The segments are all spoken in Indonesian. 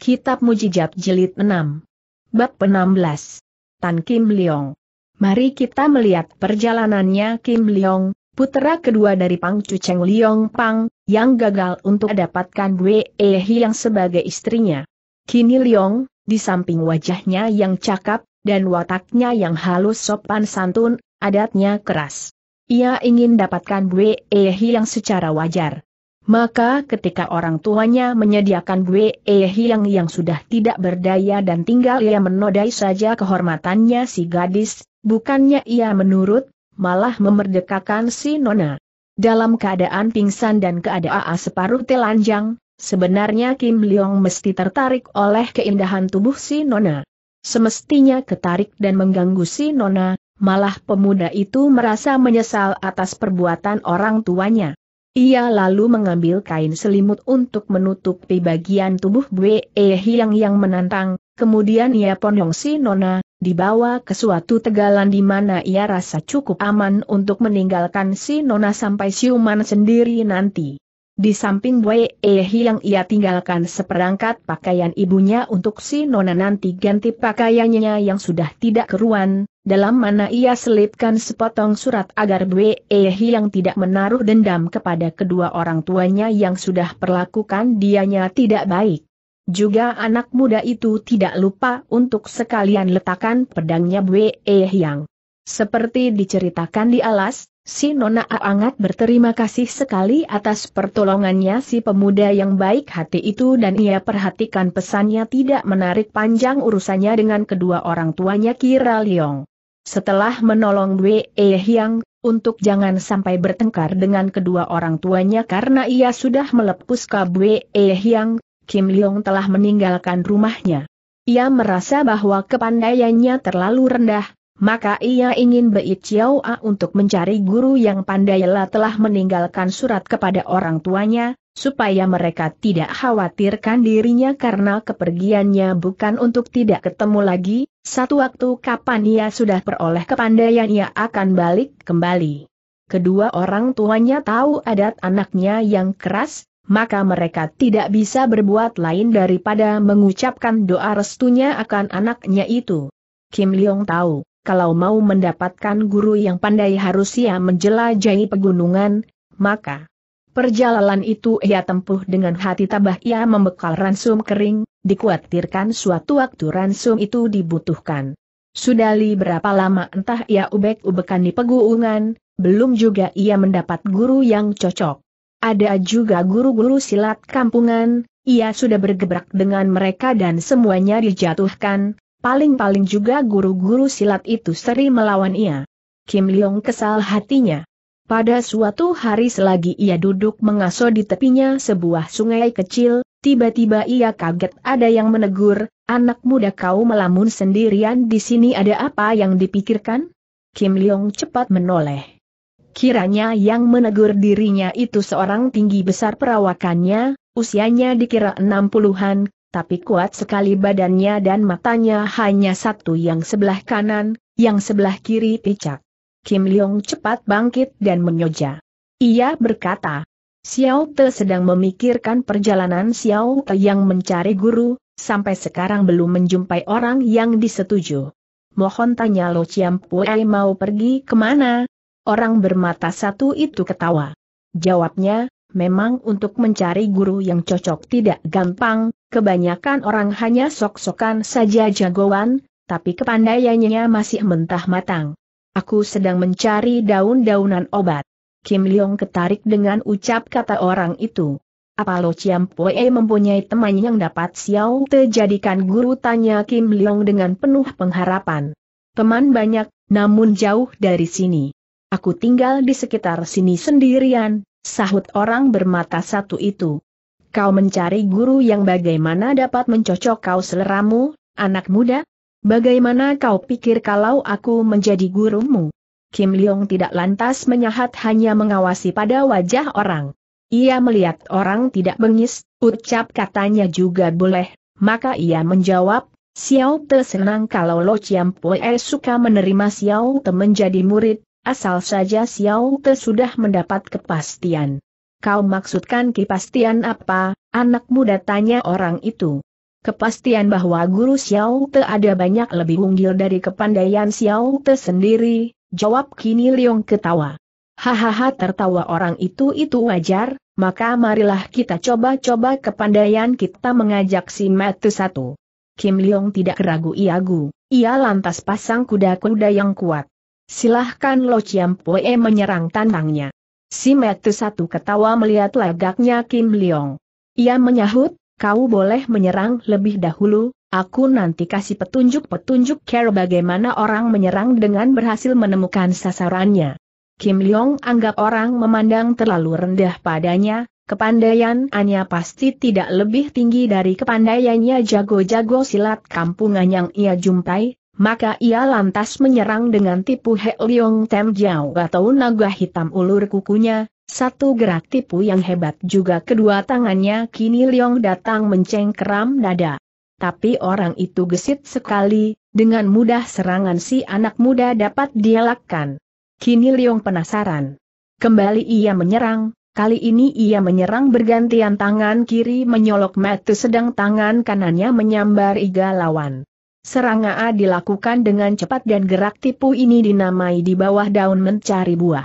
Kitab Mujijat Jilid 6. Bab 16. Tan Kim Leong. Mari kita melihat perjalanannya Kim Leong, putra kedua dari Pang Cuceng Leong Pang, yang gagal untuk dapatkan Wei Ehi yang sebagai istrinya. Kini Leong, di samping wajahnya yang cakap, dan wataknya yang halus sopan santun, adatnya keras. Ia ingin dapatkan Wei Ehi yang secara wajar. Maka ketika orang tuanya menyediakan gue Hiang yang sudah tidak berdaya dan tinggal ia menodai saja kehormatannya si gadis, bukannya ia menurut, malah memerdekakan si Nona. Dalam keadaan pingsan dan keadaan separuh telanjang, sebenarnya Kim Leong mesti tertarik oleh keindahan tubuh si Nona. Semestinya ketarik dan mengganggu si Nona, malah pemuda itu merasa menyesal atas perbuatan orang tuanya. Ia lalu mengambil kain selimut untuk menutupi bagian tubuh Bwe Hiang yang menantang, kemudian ia ponyong si Nona, dibawa ke suatu tegalan di mana ia rasa cukup aman untuk meninggalkan si Nona sampai siuman sendiri nanti. Di samping Wei Ehi yang ia tinggalkan seperangkat pakaian ibunya untuk si Nona nanti ganti pakaiannya yang sudah tidak keruan, dalam mana ia selipkan sepotong surat agar Wei Ehi yang tidak menaruh dendam kepada kedua orang tuanya yang sudah perlakukan dianya tidak baik. Juga anak muda itu tidak lupa untuk sekalian letakkan pedangnya Wei Ehi yang. Seperti diceritakan di alas, Si Nona Aangat berterima kasih sekali atas pertolongannya si pemuda yang baik hati itu dan ia perhatikan pesannya tidak menarik panjang urusannya dengan kedua orang tuanya Kira Liong. Setelah menolong Wei Hyang, untuk jangan sampai bertengkar dengan kedua orang tuanya karena ia sudah melepus ke Wei Hyang, Kim Liong telah meninggalkan rumahnya. Ia merasa bahwa kepandaiannya terlalu rendah, maka ia ingin Bei A untuk mencari guru yang pandailah telah meninggalkan surat kepada orang tuanya, supaya mereka tidak khawatirkan dirinya karena kepergiannya bukan untuk tidak ketemu lagi, satu waktu kapan ia sudah peroleh kepandaian ia akan balik kembali. Kedua orang tuanya tahu adat anaknya yang keras, maka mereka tidak bisa berbuat lain daripada mengucapkan doa restunya akan anaknya itu. Kim Leong tahu kalau mau mendapatkan guru yang pandai harus ia menjelajahi pegunungan, maka perjalanan itu ia tempuh dengan hati tabah ia membekal ransum kering, dikhawatirkan suatu waktu ransum itu dibutuhkan. Sudali berapa lama entah ia ubek-ubekan di pegunungan, belum juga ia mendapat guru yang cocok. Ada juga guru-guru silat kampungan, ia sudah bergebrak dengan mereka dan semuanya dijatuhkan, paling-paling juga guru-guru silat itu seri melawan ia. Kim Leong kesal hatinya. Pada suatu hari selagi ia duduk mengaso di tepinya sebuah sungai kecil, tiba-tiba ia kaget ada yang menegur, anak muda kau melamun sendirian di sini ada apa yang dipikirkan? Kim Leong cepat menoleh. Kiranya yang menegur dirinya itu seorang tinggi besar perawakannya, usianya dikira enam puluhan, tapi kuat sekali badannya dan matanya hanya satu yang sebelah kanan, yang sebelah kiri picak. Kim Leong cepat bangkit dan menyoja. Ia berkata, Xiao Te sedang memikirkan perjalanan Xiao Te yang mencari guru, sampai sekarang belum menjumpai orang yang disetuju. Mohon tanya Lo Chiam Pue mau pergi kemana? Orang bermata satu itu ketawa. Jawabnya, Memang untuk mencari guru yang cocok tidak gampang, kebanyakan orang hanya sok-sokan saja jagoan, tapi kepandaiannya masih mentah matang. Aku sedang mencari daun-daunan obat. Kim Leong ketarik dengan ucap kata orang itu. Apa Lo Chiam Pue mempunyai teman yang dapat Xiao Te jadikan guru tanya Kim Leong dengan penuh pengharapan. Teman banyak, namun jauh dari sini. Aku tinggal di sekitar sini sendirian, Sahut orang bermata satu itu. Kau mencari guru yang bagaimana dapat mencocok kau seleramu, anak muda? Bagaimana kau pikir kalau aku menjadi gurumu? Kim Leong tidak lantas menyahat hanya mengawasi pada wajah orang. Ia melihat orang tidak bengis, ucap katanya juga boleh, maka ia menjawab, Xiao Te senang kalau Lo Chiam Pue suka menerima Xiao Te menjadi murid, Asal saja Xiao Te sudah mendapat kepastian. Kau maksudkan kepastian apa, anak muda tanya orang itu. Kepastian bahwa guru Xiao Te ada banyak lebih unggul dari kepandaian Xiao Te sendiri, jawab kini Leong ketawa. Hahaha tertawa orang itu itu wajar, maka marilah kita coba-coba kepandaian kita mengajak si Matu satu. Kim Leong tidak ragu iagu, ia lantas pasang kuda-kuda yang kuat silahkan Lo Chiam Pue menyerang tantangnya. Si Metu satu ketawa melihat lagaknya Kim Leong. Ia menyahut, kau boleh menyerang lebih dahulu, aku nanti kasih petunjuk-petunjuk care bagaimana orang menyerang dengan berhasil menemukan sasarannya. Kim Leong anggap orang memandang terlalu rendah padanya, kepandaian Anya pasti tidak lebih tinggi dari kepandaiannya jago-jago silat kampungan yang ia jumpai, maka ia lantas menyerang dengan tipu Heliong Tem Jiao atau naga hitam ulur kukunya, satu gerak tipu yang hebat juga kedua tangannya kini Leong datang mencengkeram dada. Tapi orang itu gesit sekali, dengan mudah serangan si anak muda dapat dielakkan. Kini Leong penasaran. Kembali ia menyerang, kali ini ia menyerang bergantian tangan kiri menyolok metu sedang tangan kanannya menyambar iga lawan. A dilakukan dengan cepat dan gerak tipu ini dinamai di bawah daun mencari buah.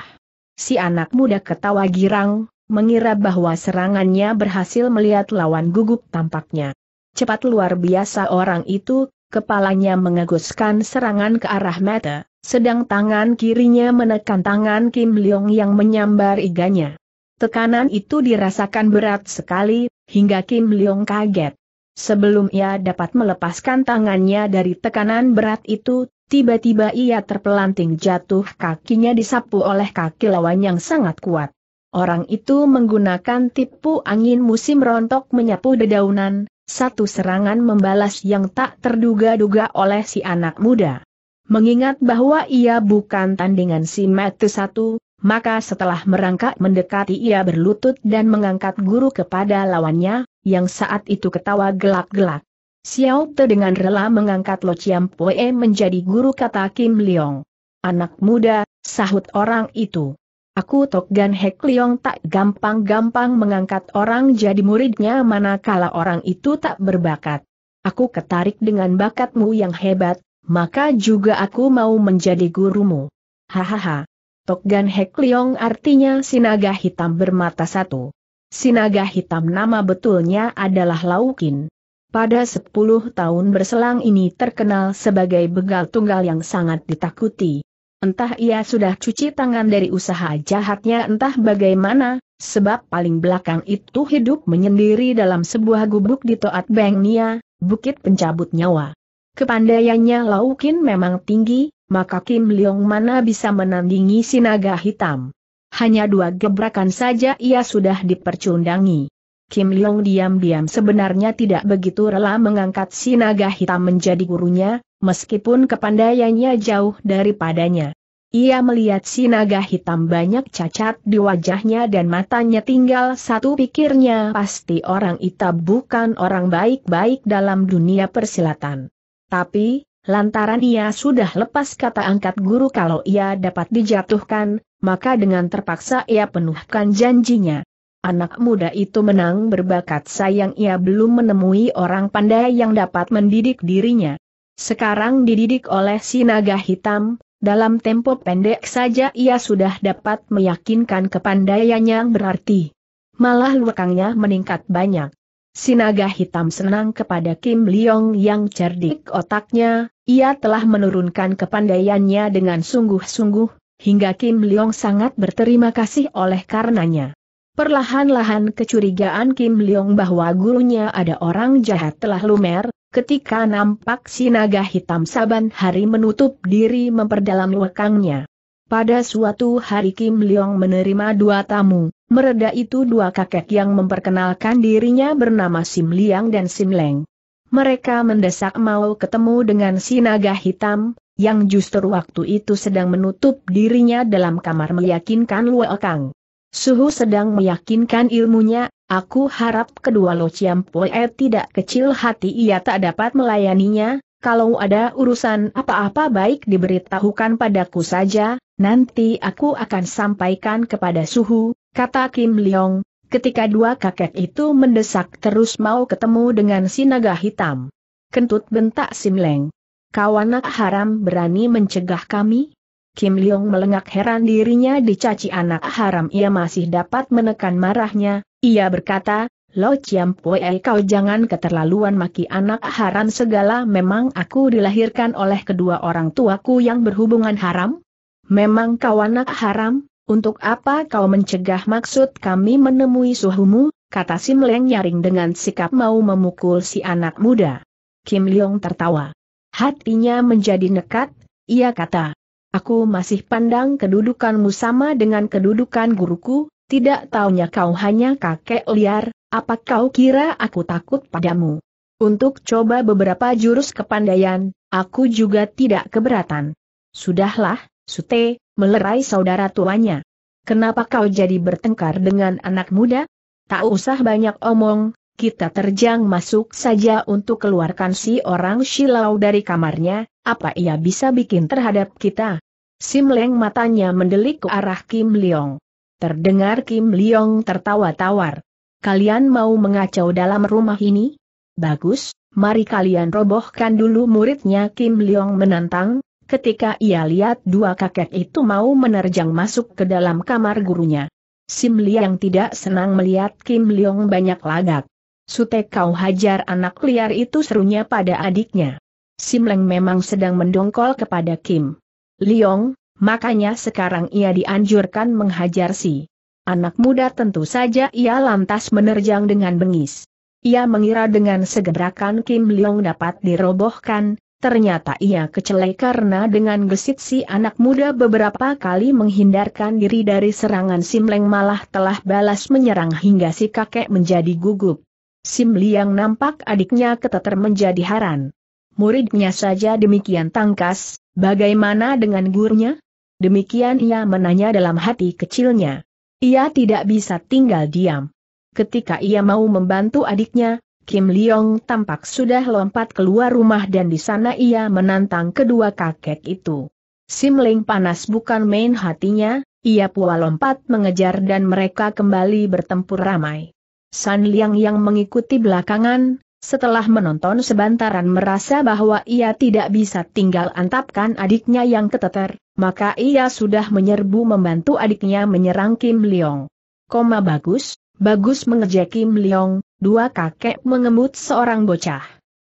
Si anak muda ketawa girang, mengira bahwa serangannya berhasil melihat lawan gugup tampaknya. Cepat luar biasa orang itu, kepalanya mengeguskan serangan ke arah mata, sedang tangan kirinya menekan tangan Kim Leong yang menyambar iganya. Tekanan itu dirasakan berat sekali, hingga Kim Leong kaget. Sebelum ia dapat melepaskan tangannya dari tekanan berat itu, tiba-tiba ia terpelanting jatuh kakinya disapu oleh kaki lawan yang sangat kuat. Orang itu menggunakan tipu angin musim rontok menyapu dedaunan, satu serangan membalas yang tak terduga-duga oleh si anak muda. Mengingat bahwa ia bukan tandingan si Matu satu, maka setelah merangkak mendekati ia berlutut dan mengangkat guru kepada lawannya, yang saat itu ketawa gelak-gelak. Xiao Te dengan rela mengangkat Lo Chiam Poe menjadi guru kata Kim Leong. Anak muda, sahut orang itu. Aku Tok Gan Hek Leong tak gampang-gampang mengangkat orang jadi muridnya manakala orang itu tak berbakat. Aku ketarik dengan bakatmu yang hebat, maka juga aku mau menjadi gurumu. Hahaha. Tok Gan Hek Leong artinya sinaga hitam bermata satu. Sinaga hitam nama betulnya adalah Laukin. Pada 10 tahun berselang ini terkenal sebagai begal tunggal yang sangat ditakuti. Entah ia sudah cuci tangan dari usaha jahatnya entah bagaimana, sebab paling belakang itu hidup menyendiri dalam sebuah gubuk di Toat Beng Nia, bukit pencabut nyawa. Kepandaiannya Laukin memang tinggi, maka Kim Leong mana bisa menandingi Sinaga hitam hanya dua gebrakan saja ia sudah dipercundangi. Kim Leong diam-diam sebenarnya tidak begitu rela mengangkat si naga hitam menjadi gurunya, meskipun kepandaiannya jauh daripadanya. Ia melihat si naga hitam banyak cacat di wajahnya dan matanya tinggal satu pikirnya pasti orang itu bukan orang baik-baik dalam dunia persilatan. Tapi, lantaran ia sudah lepas kata angkat guru kalau ia dapat dijatuhkan, maka dengan terpaksa ia penuhkan janjinya. Anak muda itu menang berbakat sayang ia belum menemui orang pandai yang dapat mendidik dirinya. Sekarang dididik oleh si naga hitam, dalam tempo pendek saja ia sudah dapat meyakinkan kepandaiannya yang berarti. Malah lekangnya meningkat banyak. Sinaga hitam senang kepada Kim Leong yang cerdik otaknya, ia telah menurunkan kepandaiannya dengan sungguh-sungguh, hingga Kim Leong sangat berterima kasih oleh karenanya. Perlahan-lahan kecurigaan Kim Leong bahwa gurunya ada orang jahat telah lumer, ketika nampak si naga hitam saban hari menutup diri memperdalam lekangnya. Pada suatu hari Kim Leong menerima dua tamu, mereda itu dua kakek yang memperkenalkan dirinya bernama Sim Liang dan Sim Leng. Mereka mendesak mau ketemu dengan si naga hitam, yang justru waktu itu sedang menutup dirinya dalam kamar meyakinkan Luo Kang. Suhu sedang meyakinkan ilmunya, aku harap kedua Lo Chiam Poe tidak kecil hati ia tak dapat melayaninya, kalau ada urusan apa-apa baik diberitahukan padaku saja, nanti aku akan sampaikan kepada Suhu, kata Kim Leong, ketika dua kakek itu mendesak terus mau ketemu dengan si naga hitam. Kentut bentak Sim Leng kawanak haram berani mencegah kami? Kim Leong melengak heran dirinya dicaci anak haram ia masih dapat menekan marahnya, ia berkata, Lo Chiam Pue kau jangan keterlaluan maki anak haram segala memang aku dilahirkan oleh kedua orang tuaku yang berhubungan haram? Memang kau anak haram, untuk apa kau mencegah maksud kami menemui suhumu, kata Sim Leng nyaring dengan sikap mau memukul si anak muda. Kim Leong tertawa. Hatinya menjadi nekat, ia kata. Aku masih pandang kedudukanmu sama dengan kedudukan guruku, tidak taunya kau hanya kakek liar, apa kau kira aku takut padamu? Untuk coba beberapa jurus kepandaian, aku juga tidak keberatan. Sudahlah, Sute, melerai saudara tuanya. Kenapa kau jadi bertengkar dengan anak muda? Tak usah banyak omong, kita terjang masuk saja untuk keluarkan si orang silau dari kamarnya, apa ia bisa bikin terhadap kita? Sim leng matanya mendelik ke arah Kim Leong. Terdengar Kim Leong tertawa tawar. Kalian mau mengacau dalam rumah ini? Bagus, mari kalian robohkan dulu muridnya Kim Leong menantang, ketika ia lihat dua kakek itu mau menerjang masuk ke dalam kamar gurunya. Sim Liang tidak senang melihat Kim Leong banyak lagak. Sutekau kau hajar anak liar itu serunya pada adiknya. Simleng memang sedang mendongkol kepada Kim. Liong, makanya sekarang ia dianjurkan menghajar si. Anak muda tentu saja ia lantas menerjang dengan bengis. Ia mengira dengan segerakan Kim Leong dapat dirobohkan, ternyata ia kecelai karena dengan gesit si anak muda beberapa kali menghindarkan diri dari serangan Simleng malah telah balas menyerang hingga si kakek menjadi gugup. Sim Liang nampak adiknya keteter menjadi haran. Muridnya saja demikian tangkas, bagaimana dengan gurunya? Demikian ia menanya dalam hati kecilnya. Ia tidak bisa tinggal diam. Ketika ia mau membantu adiknya, Kim Leong tampak sudah lompat keluar rumah dan di sana ia menantang kedua kakek itu. Sim Ling panas bukan main hatinya, ia pula lompat mengejar dan mereka kembali bertempur ramai. San Liang yang mengikuti belakangan, setelah menonton sebantaran merasa bahwa ia tidak bisa tinggal antapkan adiknya yang keteter, maka ia sudah menyerbu membantu adiknya menyerang Kim Leong. Koma bagus, bagus mengejek Kim Leong, dua kakek mengemut seorang bocah.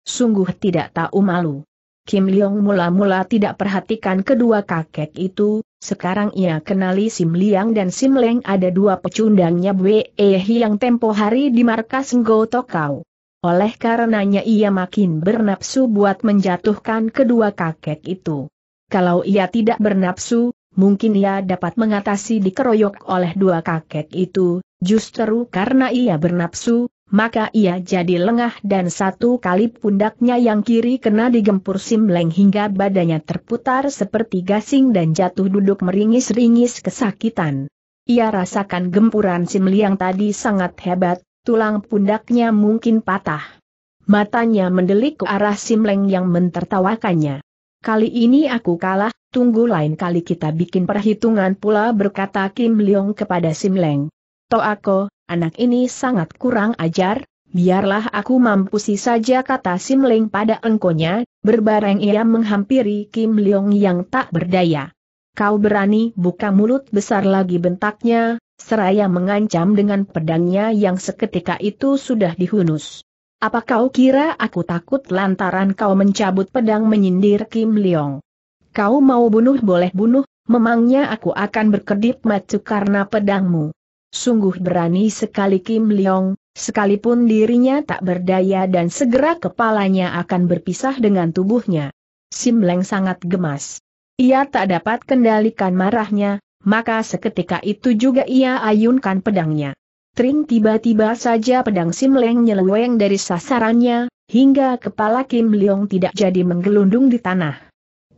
Sungguh tidak tahu malu. Kim Leong mula-mula tidak perhatikan kedua kakek itu, sekarang ia kenali Sim Liang dan Sim Leng ada dua pecundangnya Bwe eh yang tempo hari di markas Ngo Tokau. Oleh karenanya ia makin bernapsu buat menjatuhkan kedua kakek itu. Kalau ia tidak bernapsu, mungkin ia dapat mengatasi dikeroyok oleh dua kakek itu, justru karena ia bernapsu, maka ia jadi lengah dan satu kali pundaknya yang kiri kena digempur Simleng hingga badannya terputar seperti gasing dan jatuh duduk meringis-ringis kesakitan. Ia rasakan gempuran Simliang tadi sangat hebat, tulang pundaknya mungkin patah. Matanya mendelik ke arah Simleng yang mentertawakannya. Kali ini aku kalah, tunggu lain kali kita bikin perhitungan pula berkata Kim Leong kepada Simleng. Toako, anak ini sangat kurang ajar, biarlah aku mampusi saja kata Simling pada engkonya, berbareng ia menghampiri Kim Leong yang tak berdaya. Kau berani buka mulut besar lagi bentaknya, seraya mengancam dengan pedangnya yang seketika itu sudah dihunus. Apa kau kira aku takut lantaran kau mencabut pedang menyindir Kim Leong? Kau mau bunuh boleh bunuh, memangnya aku akan berkedip mati karena pedangmu. Sungguh berani sekali Kim Leong, sekalipun dirinya tak berdaya dan segera kepalanya akan berpisah dengan tubuhnya. Sim Leng sangat gemas. Ia tak dapat kendalikan marahnya, maka seketika itu juga ia ayunkan pedangnya. Tring tiba-tiba saja pedang Sim Leng nyeleweng dari sasarannya, hingga kepala Kim Leong tidak jadi menggelundung di tanah.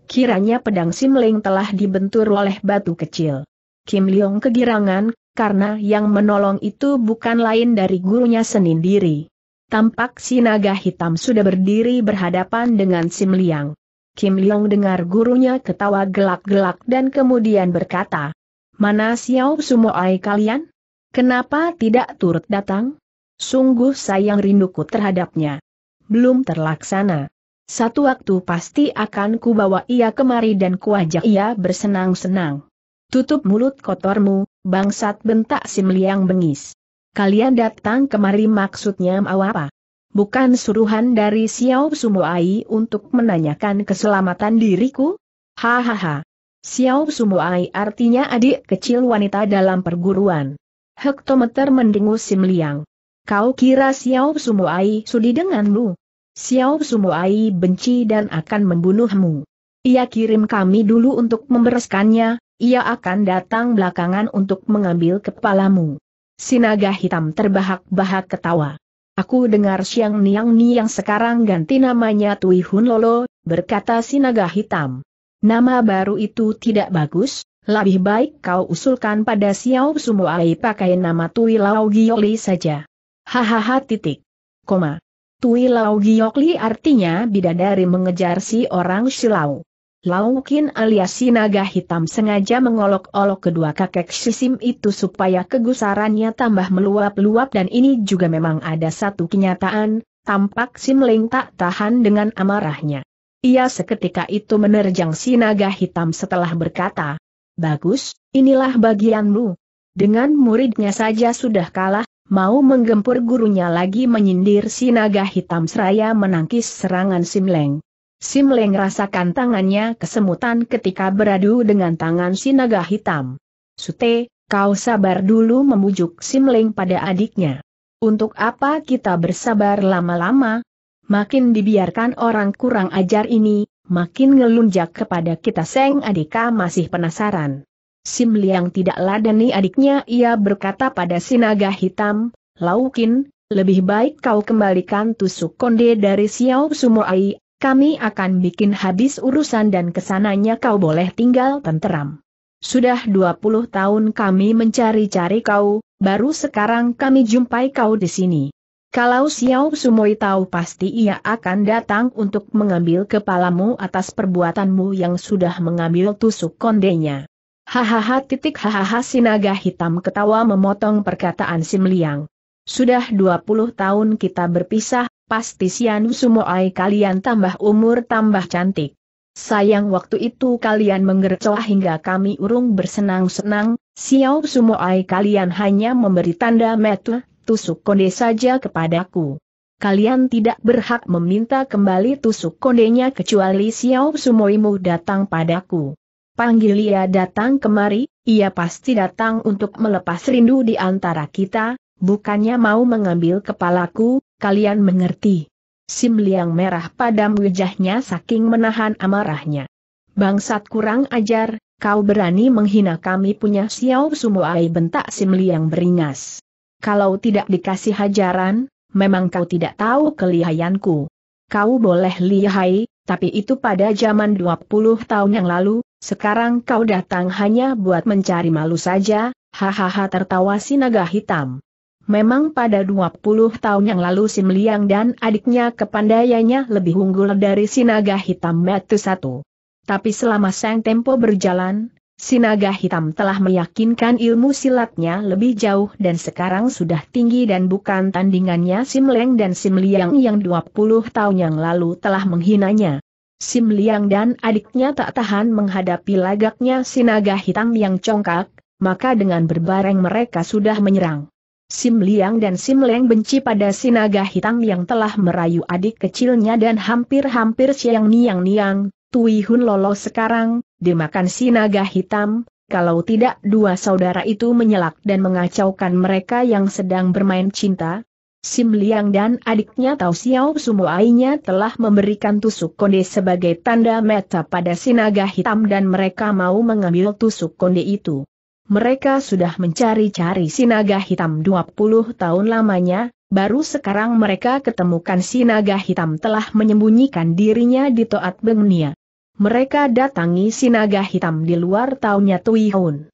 Kiranya pedang Sim Leng telah dibentur oleh batu kecil. Kim Leong kegirangan, karena yang menolong itu bukan lain dari gurunya sendiri. Tampak si naga hitam sudah berdiri berhadapan dengan Sim Liang. Kim Liang dengar gurunya ketawa gelak-gelak dan kemudian berkata, Mana Xiao Sumoai kalian? Kenapa tidak turut datang? Sungguh sayang rinduku terhadapnya. Belum terlaksana. Satu waktu pasti akan kubawa ia kemari dan kuajak ia bersenang-senang. Tutup mulut kotormu, Bangsat bentak Sim Liang bengis. Kalian datang kemari maksudnya mau apa? Bukan suruhan dari Xiao Sumuai untuk menanyakan keselamatan diriku? Hahaha. Xiao Sumuai artinya adik kecil wanita dalam perguruan. Hektometer mendengus Sim Liang. Kau kira Xiao Sumuai sudi denganmu? Xiao Sumuai benci dan akan membunuhmu. Ia kirim kami dulu untuk membereskannya, ia akan datang belakangan untuk mengambil kepalamu. Sinaga hitam terbahak-bahak ketawa. Aku dengar Siang Niang Niang sekarang ganti namanya Tui Hun Lolo, berkata Sinaga Hitam. Nama baru itu tidak bagus, lebih baik kau usulkan pada Xiao Sumoai pakai nama Tui Lao Giyokli saja. Hahaha titik. Koma. Tui Lao Giyokli artinya bidadari mengejar si orang Silau. Laukin alias Sinaga Hitam sengaja mengolok-olok kedua kakek Sisim itu supaya kegusarannya tambah meluap-luap dan ini juga memang ada satu kenyataan, tampak Simleng tak tahan dengan amarahnya. Ia seketika itu menerjang Sinaga Hitam setelah berkata, Bagus, inilah bagianmu. Dengan muridnya saja sudah kalah, mau menggempur gurunya lagi menyindir Sinaga Hitam seraya menangkis serangan Simleng. Sim Leng rasakan tangannya kesemutan ketika beradu dengan tangan si naga hitam. Sute, kau sabar dulu memujuk Leng pada adiknya. Untuk apa kita bersabar lama-lama? Makin dibiarkan orang kurang ajar ini, makin ngelunjak kepada kita Seng Adika masih penasaran. Sim Liang tidak ladani adiknya ia berkata pada Sinaga Hitam, Laukin, lebih baik kau kembalikan tusuk konde dari Xiao Sumoai, kami akan bikin habis urusan dan kesananya kau boleh tinggal tenteram. Sudah 20 tahun kami mencari-cari kau, baru sekarang kami jumpai kau di sini. Kalau Xiao Sumoi tahu pasti ia akan datang untuk mengambil kepalamu atas perbuatanmu yang sudah mengambil tusuk kondenya. Hahaha titik hahaha sinaga hitam ketawa memotong perkataan Simliang. Liang. Sudah 20 tahun kita berpisah, pasti Sumoai kalian tambah umur tambah cantik. Sayang waktu itu kalian menggercoh hingga kami urung bersenang-senang, Xiao Sumoai kalian hanya memberi tanda metu, tusuk konde saja kepadaku. Kalian tidak berhak meminta kembali tusuk kondenya kecuali Xiao Sumoimu datang padaku. Panggil ia datang kemari, ia pasti datang untuk melepas rindu di antara kita, Bukannya mau mengambil kepalaku, kalian mengerti. Sim Liang merah padam wajahnya saking menahan amarahnya. Bangsat kurang ajar, kau berani menghina kami punya Xiao Sumuai bentak Sim Liang beringas. Kalau tidak dikasih hajaran, memang kau tidak tahu kelihayanku. Kau boleh lihai, tapi itu pada zaman 20 tahun yang lalu, sekarang kau datang hanya buat mencari malu saja, hahaha tertawa si naga hitam. Memang pada 20 tahun yang lalu Sim Liang dan adiknya kepandaiannya lebih unggul dari Sinaga Hitam Metu Satu. Tapi selama sang tempo berjalan, Sinaga Hitam telah meyakinkan ilmu silatnya lebih jauh dan sekarang sudah tinggi dan bukan tandingannya Sim Leng dan Sim Liang yang 20 tahun yang lalu telah menghinanya. Sim Liang dan adiknya tak tahan menghadapi lagaknya Sinaga Hitam yang congkak, maka dengan berbareng mereka sudah menyerang. Sim Liang dan Sim Leng benci pada Sinaga hitam yang telah merayu adik kecilnya dan hampir-hampir siang niang-niang, Tui Hun Lolo sekarang, dimakan Sinaga hitam, kalau tidak dua saudara itu menyelak dan mengacaukan mereka yang sedang bermain cinta, Sim Liang dan adiknya Tau Xiao Sumuainya telah memberikan tusuk konde sebagai tanda meta pada sinaga hitam dan mereka mau mengambil tusuk konde itu mereka sudah mencari-cari sinaga naga hitam 20 tahun lamanya, baru sekarang mereka ketemukan sinaga hitam telah menyembunyikan dirinya di Toat Bengnia. Mereka datangi sinaga hitam di luar tahunnya Tuihun.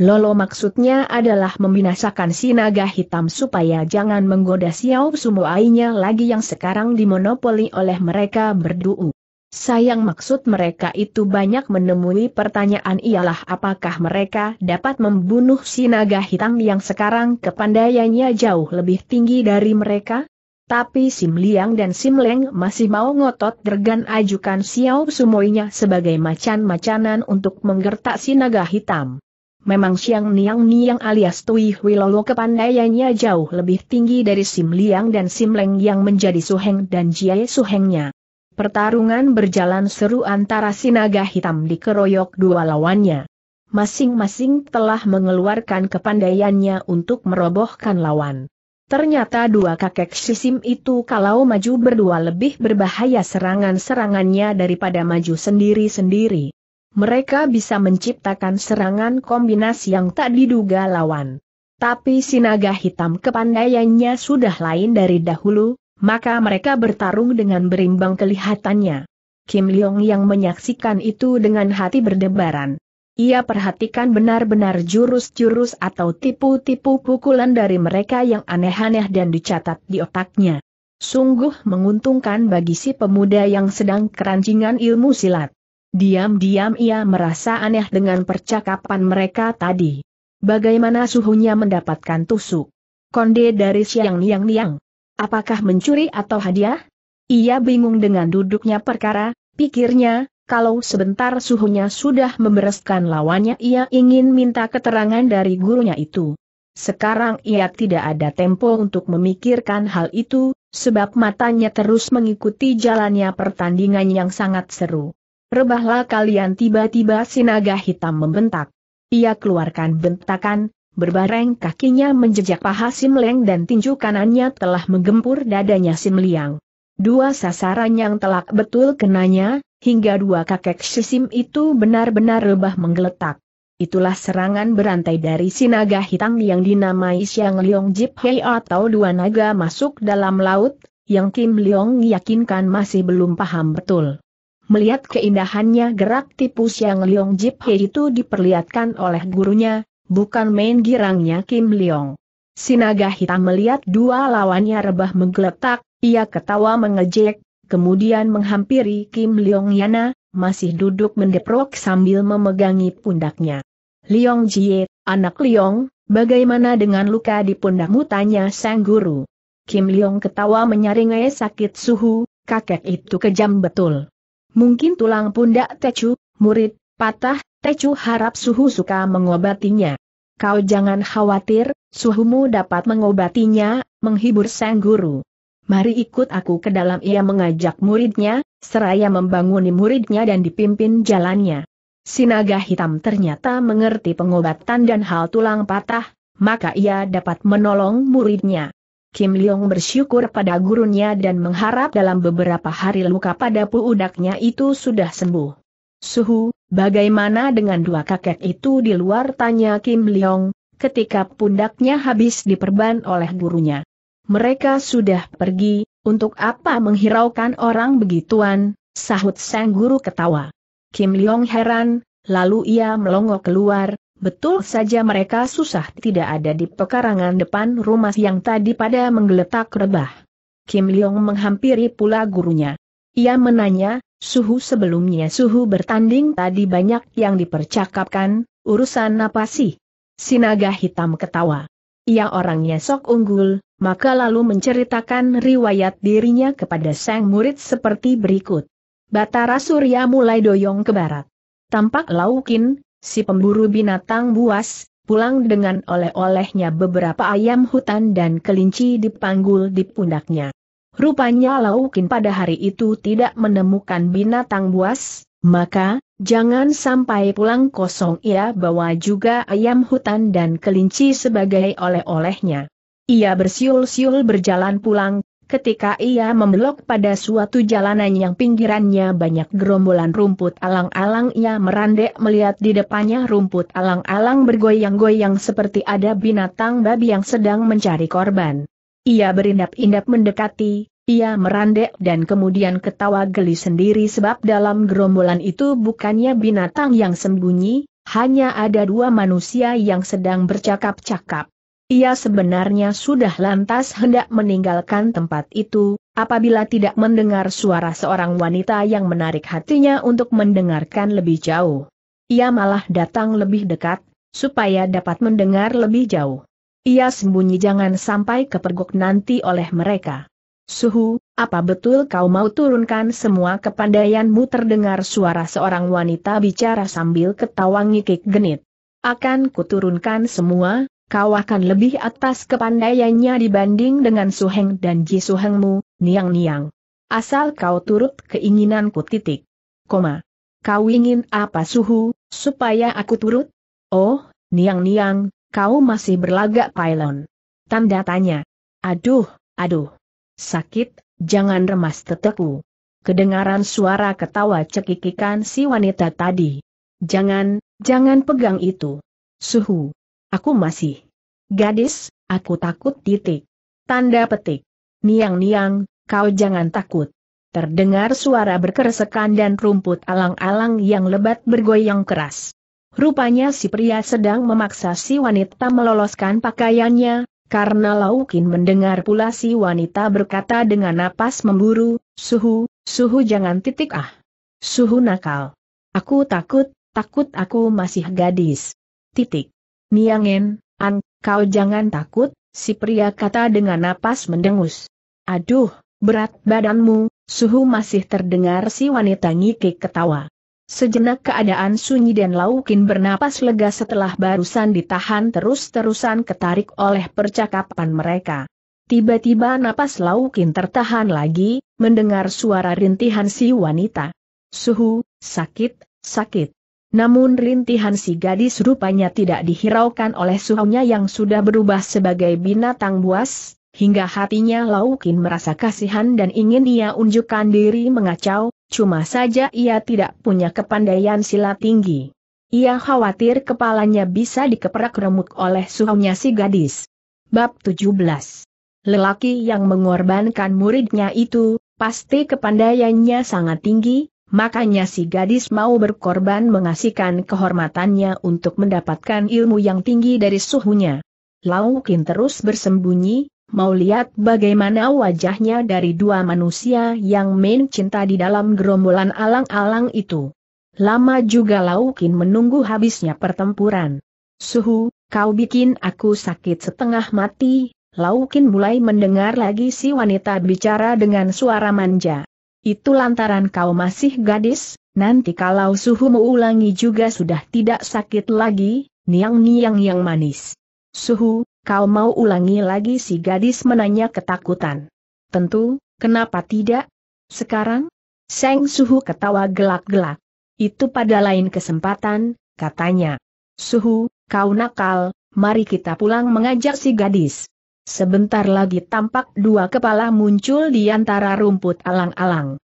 Lolo maksudnya adalah membinasakan sinaga hitam supaya jangan menggoda Xiao Sumoainya lagi yang sekarang dimonopoli oleh mereka berdua. Sayang maksud mereka itu banyak menemui pertanyaan ialah apakah mereka dapat membunuh si naga hitam yang sekarang kepandaiannya jauh lebih tinggi dari mereka? Tapi Sim Liang dan Sim Leng masih mau ngotot dergan ajukan Xiao Sumoinya sebagai macan-macanan untuk menggertak si naga hitam. Memang Xiang Niang Niang alias Tui Wilolo kepandaiannya jauh lebih tinggi dari Sim Liang dan Sim Leng yang menjadi suheng dan jiai suhengnya. Pertarungan berjalan seru antara sinaga hitam dikeroyok dua lawannya. Masing-masing telah mengeluarkan kepandaiannya untuk merobohkan lawan. Ternyata dua kakek sisim itu kalau maju berdua lebih berbahaya serangan-serangannya daripada maju sendiri-sendiri. Mereka bisa menciptakan serangan kombinasi yang tak diduga lawan. Tapi sinaga hitam kepandaiannya sudah lain dari dahulu, maka mereka bertarung dengan berimbang kelihatannya. Kim Leong yang menyaksikan itu dengan hati berdebaran. Ia perhatikan benar-benar jurus-jurus atau tipu-tipu pukulan dari mereka yang aneh-aneh dan dicatat di otaknya. Sungguh menguntungkan bagi si pemuda yang sedang keranjingan ilmu silat. Diam-diam ia merasa aneh dengan percakapan mereka tadi. Bagaimana suhunya mendapatkan tusuk? Konde dari Siang niang Niang. Apakah mencuri atau hadiah? Ia bingung dengan duduknya perkara, pikirnya, kalau sebentar suhunya sudah membereskan lawannya ia ingin minta keterangan dari gurunya itu. Sekarang ia tidak ada tempo untuk memikirkan hal itu, sebab matanya terus mengikuti jalannya pertandingan yang sangat seru. Rebahlah kalian tiba-tiba sinaga hitam membentak. Ia keluarkan bentakan, Berbareng kakinya menjejak paha Sim Leng dan tinju kanannya telah menggempur dadanya Sim Liang. Dua sasaran yang telak betul kenanya, hingga dua kakek Shisim itu benar-benar rebah menggeletak. Itulah serangan berantai dari si naga hitam yang dinamai Xiang Leong Jip Hei atau dua naga masuk dalam laut, yang Kim Liang yakinkan masih belum paham betul. Melihat keindahannya gerak tipu Xiang Leong Jip Hei itu diperlihatkan oleh gurunya, bukan main girangnya Kim Leong. Sinaga hitam melihat dua lawannya rebah menggeletak, ia ketawa mengejek, kemudian menghampiri Kim Leong Yana, masih duduk mendeprok sambil memegangi pundaknya. Leong Jie, anak Leong, bagaimana dengan luka di pundakmu tanya sang guru. Kim Leong ketawa menyaring menyaringai sakit suhu, kakek itu kejam betul. Mungkin tulang pundak tecu, murid, patah, Tecu harap suhu suka mengobatinya. Kau jangan khawatir, suhumu dapat mengobatinya, menghibur sang guru. Mari ikut aku ke dalam ia mengajak muridnya, seraya membanguni muridnya dan dipimpin jalannya. Sinaga hitam ternyata mengerti pengobatan dan hal tulang patah, maka ia dapat menolong muridnya. Kim Leong bersyukur pada gurunya dan mengharap dalam beberapa hari luka pada puudaknya itu sudah sembuh. Suhu, Bagaimana dengan dua kakek itu di luar tanya Kim Leong, ketika pundaknya habis diperban oleh gurunya. Mereka sudah pergi, untuk apa menghiraukan orang begituan, sahut sang guru ketawa. Kim Leong heran, lalu ia melongo keluar, betul saja mereka susah tidak ada di pekarangan depan rumah yang tadi pada menggeletak rebah. Kim Leong menghampiri pula gurunya. Ia menanya, Suhu sebelumnya suhu bertanding tadi banyak yang dipercakapkan, urusan apa sih? Sinaga hitam ketawa. Ia orangnya sok unggul, maka lalu menceritakan riwayat dirinya kepada sang murid seperti berikut. Batara Surya mulai doyong ke barat. Tampak Laukin, si pemburu binatang buas, pulang dengan oleh-olehnya beberapa ayam hutan dan kelinci dipanggul di pundaknya. Rupanya Laukin pada hari itu tidak menemukan binatang buas, maka, jangan sampai pulang kosong ia bawa juga ayam hutan dan kelinci sebagai oleh-olehnya. Ia bersiul-siul berjalan pulang, ketika ia membelok pada suatu jalanan yang pinggirannya banyak gerombolan rumput alang-alang ia merandek melihat di depannya rumput alang-alang bergoyang-goyang seperti ada binatang babi yang sedang mencari korban. Ia berindap-indap mendekati, ia merandek dan kemudian ketawa geli sendiri sebab dalam gerombolan itu bukannya binatang yang sembunyi, hanya ada dua manusia yang sedang bercakap-cakap. Ia sebenarnya sudah lantas hendak meninggalkan tempat itu, apabila tidak mendengar suara seorang wanita yang menarik hatinya untuk mendengarkan lebih jauh. Ia malah datang lebih dekat, supaya dapat mendengar lebih jauh. Ia sembunyi jangan sampai kepergok nanti oleh mereka. Suhu, apa betul kau mau turunkan semua kepandaianmu terdengar suara seorang wanita bicara sambil ketawa ngikik genit. Akan kuturunkan semua, kau akan lebih atas kepandaiannya dibanding dengan Suheng dan Ji Suhengmu, niang-niang. Asal kau turut keinginanku titik. Koma. Kau ingin apa Suhu, supaya aku turut? Oh, niang-niang, kau masih berlagak pylon. Tanda tanya. Aduh, aduh. Sakit, jangan remas teteku. Kedengaran suara ketawa cekikikan si wanita tadi. Jangan, jangan pegang itu. Suhu. Aku masih. Gadis, aku takut titik. Tanda petik. Niang-niang, kau jangan takut. Terdengar suara berkeresekan dan rumput alang-alang yang lebat bergoyang keras. Rupanya si pria sedang memaksa si wanita meloloskan pakaiannya, karena Laukin mendengar pula si wanita berkata dengan napas memburu, Suhu, Suhu jangan titik ah. Suhu nakal. Aku takut, takut aku masih gadis. Titik. Niangen, an, kau jangan takut, si pria kata dengan napas mendengus. Aduh, berat badanmu, Suhu masih terdengar si wanita ngikik ketawa. Sejenak keadaan sunyi dan Laukin bernapas lega setelah barusan ditahan terus-terusan ketarik oleh percakapan mereka. Tiba-tiba napas Laukin tertahan lagi, mendengar suara rintihan si wanita. Suhu, sakit, sakit. Namun rintihan si gadis rupanya tidak dihiraukan oleh suhunya yang sudah berubah sebagai binatang buas, hingga hatinya Laukin merasa kasihan dan ingin dia unjukkan diri mengacau, cuma saja ia tidak punya kepandaian silat tinggi. Ia khawatir kepalanya bisa dikeperak remuk oleh suhunya si gadis. Bab 17 Lelaki yang mengorbankan muridnya itu, pasti kepandaiannya sangat tinggi, makanya si gadis mau berkorban mengasihkan kehormatannya untuk mendapatkan ilmu yang tinggi dari suhunya. Laukin terus bersembunyi, mau lihat bagaimana wajahnya dari dua manusia yang main cinta di dalam gerombolan alang-alang itu. Lama juga Laukin menunggu habisnya pertempuran. Suhu, kau bikin aku sakit setengah mati, Laukin mulai mendengar lagi si wanita bicara dengan suara manja. Itu lantaran kau masih gadis, nanti kalau suhu mengulangi juga sudah tidak sakit lagi, niang-niang yang manis. Suhu, Kau mau ulangi lagi si gadis menanya ketakutan. Tentu, kenapa tidak? Sekarang? Seng Suhu ketawa gelak-gelak. Itu pada lain kesempatan, katanya. Suhu, kau nakal, mari kita pulang mengajak si gadis. Sebentar lagi tampak dua kepala muncul di antara rumput alang-alang.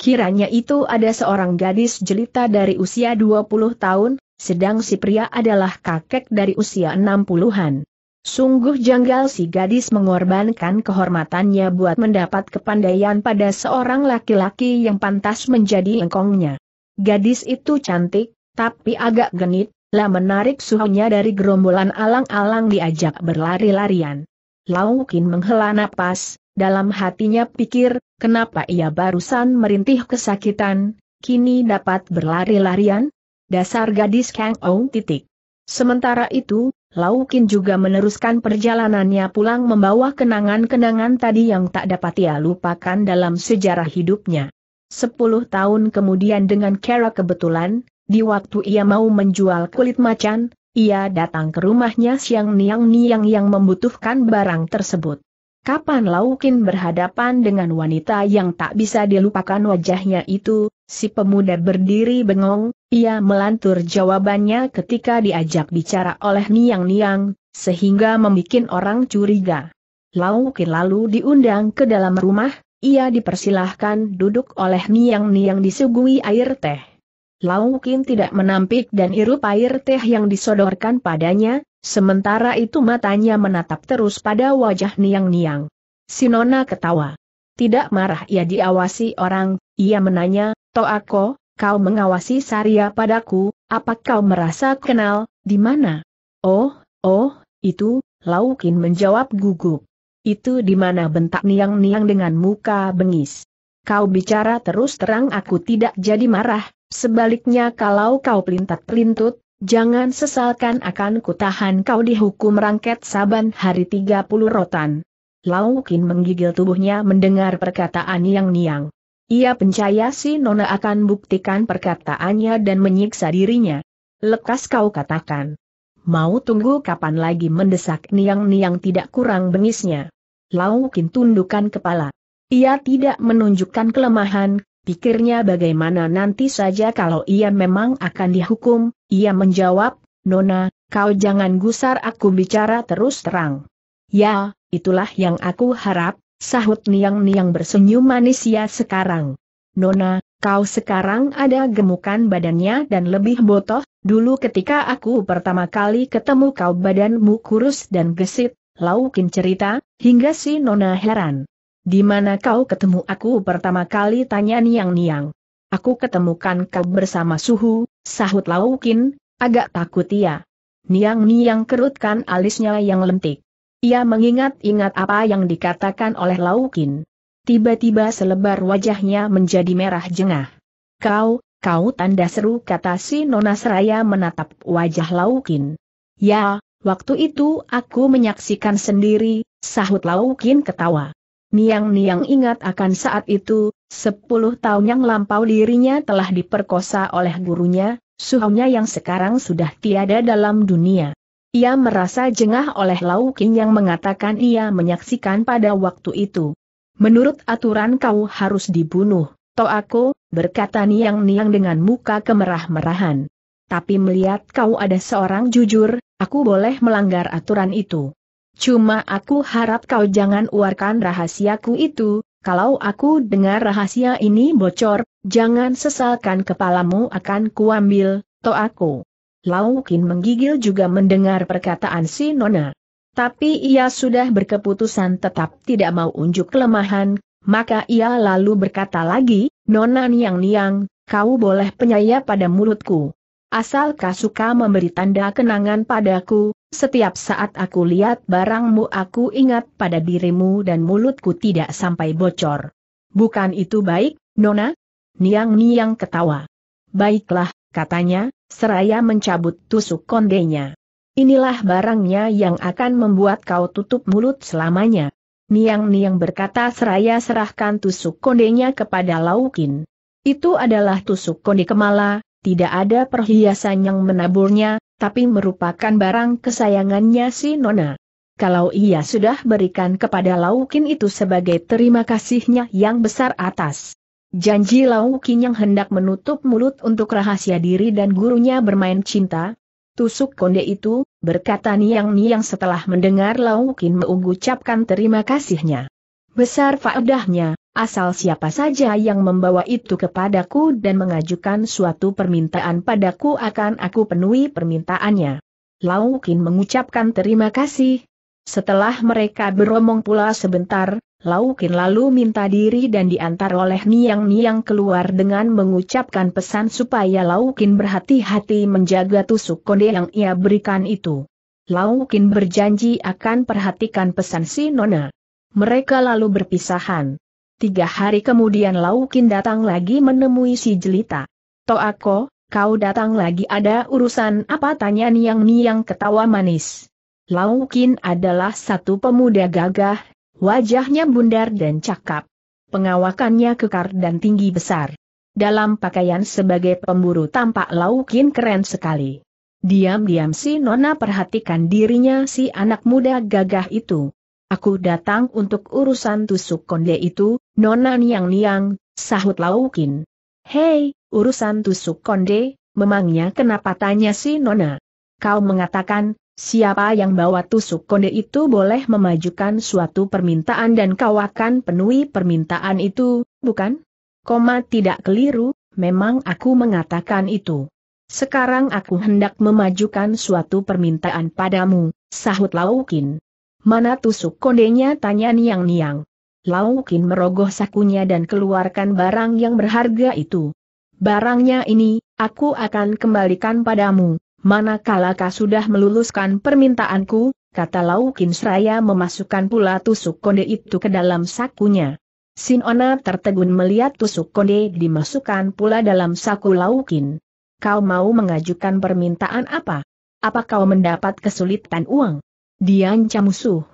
Kiranya itu ada seorang gadis jelita dari usia 20 tahun, sedang si pria adalah kakek dari usia 60-an. Sungguh janggal si gadis mengorbankan kehormatannya buat mendapat kepandaian pada seorang laki-laki yang pantas menjadi engkongnya. Gadis itu cantik, tapi agak genit, lah menarik suhunya dari gerombolan alang-alang diajak berlari-larian. Laukin menghela napas, dalam hatinya pikir, kenapa ia barusan merintih kesakitan, kini dapat berlari-larian? Dasar gadis Kang Ong titik. Sementara itu, Laukin juga meneruskan perjalanannya pulang membawa kenangan-kenangan tadi yang tak dapat ia lupakan dalam sejarah hidupnya. Sepuluh tahun kemudian dengan cara kebetulan, di waktu ia mau menjual kulit macan, ia datang ke rumahnya siang niang-niang yang membutuhkan barang tersebut. Kapan Laukin berhadapan dengan wanita yang tak bisa dilupakan wajahnya itu, si pemuda berdiri bengong, ia melantur jawabannya ketika diajak bicara oleh Niang Niang, sehingga membuat orang curiga. Lau lalu diundang ke dalam rumah, ia dipersilahkan duduk oleh Niang Niang disuguhi air teh. Lau tidak menampik dan irup air teh yang disodorkan padanya, sementara itu matanya menatap terus pada wajah Niang Niang. Sinona ketawa. Tidak marah ia diawasi orang, ia menanya, Toako, kau mengawasi Saria padaku, apa kau merasa kenal, di mana? Oh, oh, itu, Laukin menjawab gugup. Itu di mana bentak niang-niang dengan muka bengis. Kau bicara terus terang aku tidak jadi marah, sebaliknya kalau kau pelintat-pelintut, jangan sesalkan akan kutahan kau dihukum rangket saban hari 30 rotan. Laukin menggigil tubuhnya mendengar perkataan Yang Niang. Ia percaya si Nona akan buktikan perkataannya dan menyiksa dirinya. Lekas kau katakan. Mau tunggu kapan lagi mendesak niang-niang tidak kurang bengisnya. Laukin tundukkan kepala. Ia tidak menunjukkan kelemahan, pikirnya bagaimana nanti saja kalau ia memang akan dihukum, ia menjawab, Nona, kau jangan gusar aku bicara terus terang. Ya, itulah yang aku harap, Sahut niang-niang bersenyum manis ya sekarang. Nona, kau sekarang ada gemukan badannya dan lebih botoh, dulu ketika aku pertama kali ketemu kau badanmu kurus dan gesit, Laukin cerita, hingga si Nona heran. Di mana kau ketemu aku pertama kali tanya Niang-Niang. Aku ketemukan kau bersama Suhu, sahut Laukin, agak takut ya. Niang-Niang kerutkan alisnya yang lentik. Ia mengingat-ingat apa yang dikatakan oleh Laukin. Tiba-tiba selebar wajahnya menjadi merah jengah. Kau, kau tanda seru kata si Nona Seraya menatap wajah Laukin. Ya, waktu itu aku menyaksikan sendiri, sahut Laukin ketawa. Niang-niang ingat akan saat itu, sepuluh tahun yang lampau dirinya telah diperkosa oleh gurunya, suhunya yang sekarang sudah tiada dalam dunia. Ia merasa jengah oleh Lau Lauking yang mengatakan ia menyaksikan pada waktu itu. Menurut aturan kau harus dibunuh, aku, berkata Niang Niang dengan muka kemerah-merahan. Tapi melihat kau ada seorang jujur, aku boleh melanggar aturan itu. Cuma aku harap kau jangan uarkan rahasiaku itu, kalau aku dengar rahasia ini bocor, jangan sesalkan kepalamu akan kuambil, aku. Laukin menggigil juga mendengar perkataan si Nona. Tapi ia sudah berkeputusan tetap tidak mau unjuk kelemahan, maka ia lalu berkata lagi, Nona Niang-Niang, kau boleh penyaya pada mulutku. Asal kau suka memberi tanda kenangan padaku, setiap saat aku lihat barangmu aku ingat pada dirimu dan mulutku tidak sampai bocor. Bukan itu baik, Nona? Niang-Niang ketawa. Baiklah, katanya, seraya mencabut tusuk kondenya. Inilah barangnya yang akan membuat kau tutup mulut selamanya. Niang-niang berkata seraya serahkan tusuk kondenya kepada Laukin. Itu adalah tusuk konde kemala, tidak ada perhiasan yang menaburnya, tapi merupakan barang kesayangannya si Nona. Kalau ia sudah berikan kepada Laukin itu sebagai terima kasihnya yang besar atas Janji Lau yang hendak menutup mulut untuk rahasia diri dan gurunya bermain cinta, tusuk konde itu, berkata Niang Niang setelah mendengar Lau mengucapkan terima kasihnya. Besar faedahnya, asal siapa saja yang membawa itu kepadaku dan mengajukan suatu permintaan padaku akan aku penuhi permintaannya. Lau mengucapkan terima kasih. Setelah mereka beromong pula sebentar, Laukin lalu minta diri dan diantar oleh Niang-Niang keluar dengan mengucapkan pesan supaya Laukin berhati-hati menjaga tusuk konde yang ia berikan itu. Laukin berjanji akan perhatikan pesan si Nona. Mereka lalu berpisahan. Tiga hari kemudian Laukin datang lagi menemui si Jelita. Toako, kau datang lagi ada urusan apa tanya Niang-Niang ketawa manis. Laukin adalah satu pemuda gagah, Wajahnya bundar dan cakap. Pengawakannya kekar dan tinggi besar. Dalam pakaian sebagai pemburu tampak Laukin keren sekali. Diam-diam si Nona perhatikan dirinya si anak muda gagah itu. Aku datang untuk urusan tusuk konde itu, Nona niang-niang, sahut Laukin. Hei, urusan tusuk konde, memangnya kenapa tanya si Nona? Kau mengatakan, Siapa yang bawa tusuk konde itu boleh memajukan suatu permintaan dan kau akan penuhi permintaan itu, bukan? Koma tidak keliru, memang aku mengatakan itu. Sekarang aku hendak memajukan suatu permintaan padamu, sahut Laukin. Mana tusuk kondenya tanya niang-niang. Laukin merogoh sakunya dan keluarkan barang yang berharga itu. Barangnya ini, aku akan kembalikan padamu, manakala kau sudah meluluskan permintaanku, kata Laukin Seraya memasukkan pula tusuk konde itu ke dalam sakunya. Sinona tertegun melihat tusuk konde dimasukkan pula dalam saku Laukin. Kau mau mengajukan permintaan apa? Apa kau mendapat kesulitan uang? Diancam musuh.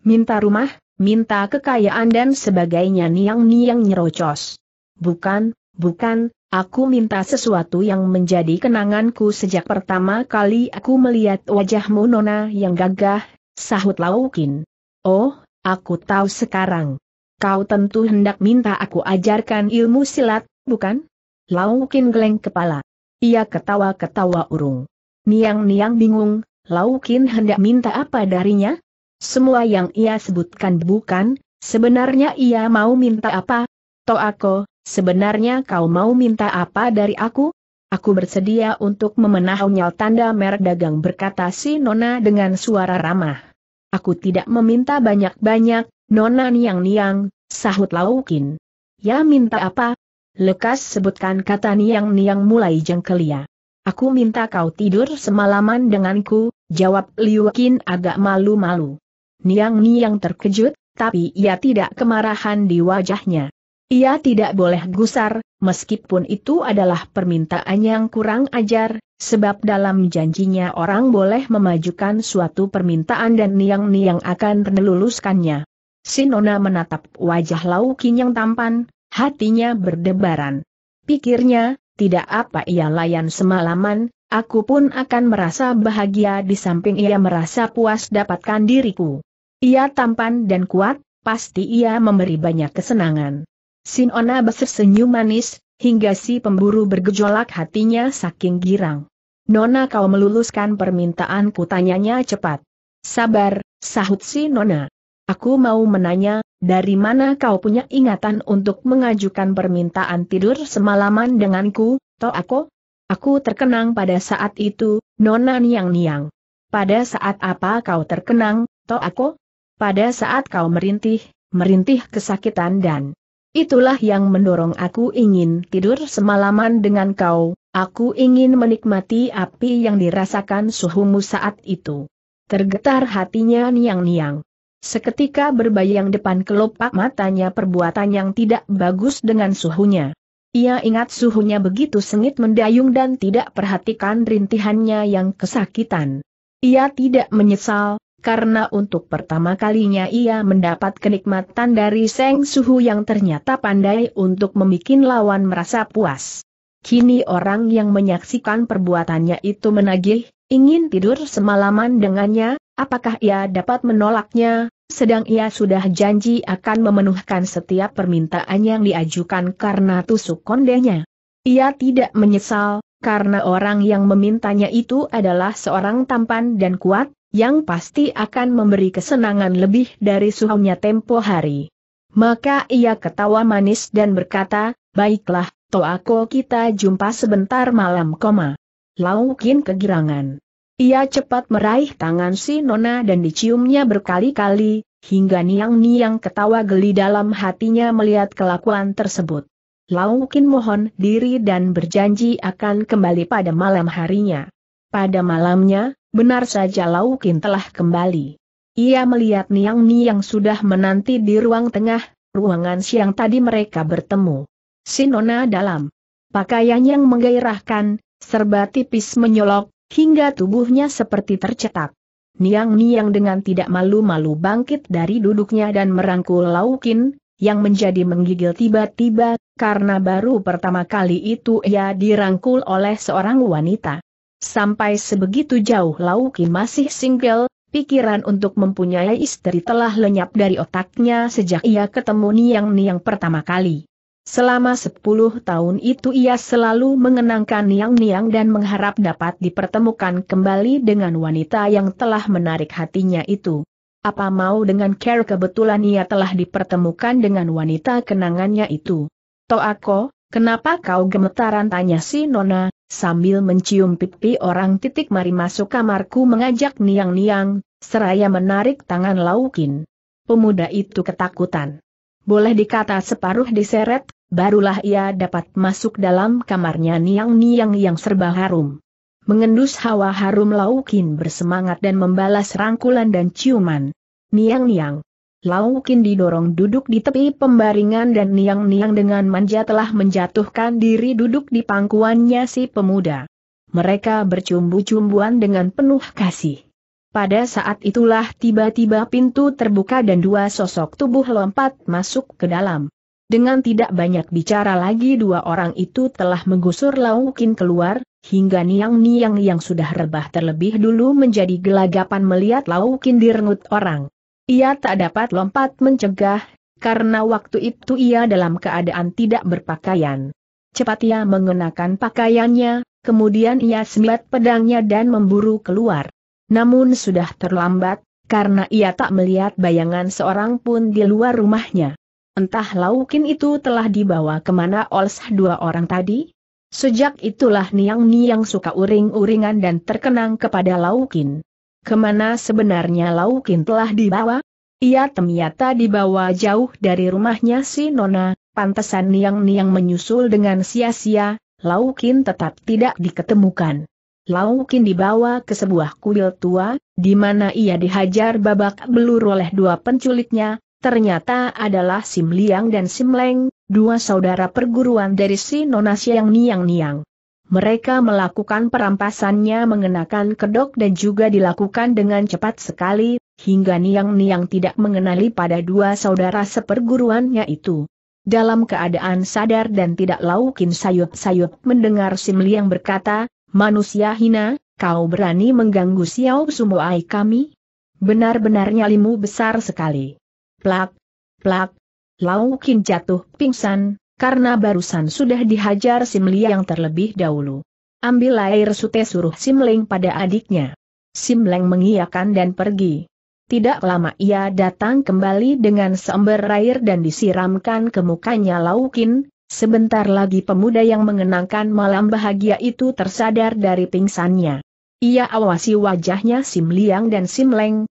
Minta rumah, minta kekayaan dan sebagainya niang-niang nyerocos. Bukan, bukan, Aku minta sesuatu yang menjadi kenanganku sejak pertama kali aku melihat wajahmu Nona yang gagah, sahut Laukin. Oh, aku tahu sekarang. Kau tentu hendak minta aku ajarkan ilmu silat, bukan? Laukin geleng kepala. Ia ketawa-ketawa urung. Niang-niang bingung, Laukin hendak minta apa darinya? Semua yang ia sebutkan bukan, sebenarnya ia mau minta apa? Toako, Sebenarnya kau mau minta apa dari aku? Aku bersedia untuk memenahunya tanda merek dagang berkata si Nona dengan suara ramah. Aku tidak meminta banyak-banyak, Nona niang-niang, sahut Laukin. Ya minta apa? Lekas sebutkan kata niang-niang mulai jengkelia. Aku minta kau tidur semalaman denganku, jawab Liukin agak malu-malu. Niang-niang terkejut, tapi ia tidak kemarahan di wajahnya. Ia tidak boleh gusar, meskipun itu adalah permintaan yang kurang ajar, sebab dalam janjinya orang boleh memajukan suatu permintaan dan niang-niang akan meneluluskannya. Sinona menatap wajah Laukin yang tampan, hatinya berdebaran. Pikirnya, tidak apa ia layan semalaman, aku pun akan merasa bahagia di samping ia merasa puas dapatkan diriku. Ia tampan dan kuat, pasti ia memberi banyak kesenangan. Sinona bersenyum manis, hingga si pemburu bergejolak hatinya saking girang. Nona kau meluluskan permintaanku tanyanya cepat. Sabar, sahut si Nona. Aku mau menanya, dari mana kau punya ingatan untuk mengajukan permintaan tidur semalaman denganku, Toh aku? Aku terkenang pada saat itu, Nona niang-niang. Pada saat apa kau terkenang, Toh aku? Pada saat kau merintih, merintih kesakitan dan Itulah yang mendorong aku ingin tidur semalaman dengan kau, aku ingin menikmati api yang dirasakan suhumu saat itu. Tergetar hatinya niang-niang. Seketika berbayang depan kelopak matanya perbuatan yang tidak bagus dengan suhunya. Ia ingat suhunya begitu sengit mendayung dan tidak perhatikan rintihannya yang kesakitan. Ia tidak menyesal, karena untuk pertama kalinya ia mendapat kenikmatan dari Seng Suhu yang ternyata pandai untuk membuat lawan merasa puas. Kini orang yang menyaksikan perbuatannya itu menagih, ingin tidur semalaman dengannya, apakah ia dapat menolaknya, sedang ia sudah janji akan memenuhkan setiap permintaan yang diajukan karena tusuk kondenya. Ia tidak menyesal, karena orang yang memintanya itu adalah seorang tampan dan kuat, yang pasti akan memberi kesenangan lebih dari suhunya tempo hari. Maka ia ketawa manis dan berkata, baiklah, Toako kita jumpa sebentar malam koma. Laukin kegirangan. Ia cepat meraih tangan si Nona dan diciumnya berkali-kali, hingga niang-niang ketawa geli dalam hatinya melihat kelakuan tersebut. Laukin mohon diri dan berjanji akan kembali pada malam harinya. Pada malamnya, Benar saja Laukin telah kembali. Ia melihat Niang Niang sudah menanti di ruang tengah, ruangan siang tadi mereka bertemu. Sinona dalam. Pakaian yang menggairahkan, serba tipis menyolok, hingga tubuhnya seperti tercetak. Niang Niang dengan tidak malu-malu bangkit dari duduknya dan merangkul Laukin, yang menjadi menggigil tiba-tiba, karena baru pertama kali itu ia dirangkul oleh seorang wanita. Sampai sebegitu jauh Lauki masih single, pikiran untuk mempunyai istri telah lenyap dari otaknya sejak ia ketemu Niang Niang pertama kali. Selama sepuluh tahun itu ia selalu mengenangkan niang-niang dan mengharap dapat dipertemukan kembali dengan wanita yang telah menarik hatinya itu. Apa mau dengan care kebetulan ia telah dipertemukan dengan wanita kenangannya itu. Toako, kenapa kau gemetaran tanya si Nona, Sambil mencium pipi orang titik mari masuk kamarku mengajak niang-niang, seraya menarik tangan Laukin. Pemuda itu ketakutan. Boleh dikata separuh diseret, barulah ia dapat masuk dalam kamarnya niang-niang yang serba harum. Mengendus hawa harum Laukin bersemangat dan membalas rangkulan dan ciuman. Niang-niang, Laukkin didorong duduk di tepi pembaringan dan niang-niang dengan manja telah menjatuhkan diri duduk di pangkuannya si pemuda. Mereka bercumbu-cumbuan dengan penuh kasih. Pada saat itulah tiba-tiba pintu terbuka dan dua sosok tubuh lompat masuk ke dalam. Dengan tidak banyak bicara lagi dua orang itu telah menggusur Laukin keluar, hingga niang-niang yang sudah rebah terlebih dulu menjadi gelagapan melihat Laukin direngut orang. Ia tak dapat lompat mencegah, karena waktu itu ia dalam keadaan tidak berpakaian. Cepat ia mengenakan pakaiannya, kemudian ia semiat pedangnya dan memburu keluar. Namun sudah terlambat, karena ia tak melihat bayangan seorang pun di luar rumahnya. Entah Laukin itu telah dibawa kemana oleh dua orang tadi? Sejak itulah Niang Niang suka uring-uringan dan terkenang kepada Laukin kemana sebenarnya Laukin telah dibawa? Ia ternyata dibawa jauh dari rumahnya si Nona, pantesan niang-niang menyusul dengan sia-sia, Laukin tetap tidak diketemukan. Laukin dibawa ke sebuah kuil tua, di mana ia dihajar babak belur oleh dua penculiknya, ternyata adalah Sim Liang dan Sim Leng, dua saudara perguruan dari si Nona Siang Niang Niang mereka melakukan perampasannya mengenakan kedok dan juga dilakukan dengan cepat sekali, hingga Niang-Niang tidak mengenali pada dua saudara seperguruannya itu. Dalam keadaan sadar dan tidak laukin sayup-sayup mendengar Sim Liang berkata, Manusia hina, kau berani mengganggu Xiao Sumoai kami? benar benarnya nyalimu besar sekali. Plak, plak, Laukin jatuh pingsan, karena barusan sudah dihajar Simli yang terlebih dahulu. Ambil air sute suruh Simleng pada adiknya. Simleng mengiyakan dan pergi. Tidak lama ia datang kembali dengan seember air dan disiramkan ke mukanya Laukin, sebentar lagi pemuda yang mengenangkan malam bahagia itu tersadar dari pingsannya. Ia awasi wajahnya Simliang dan Sim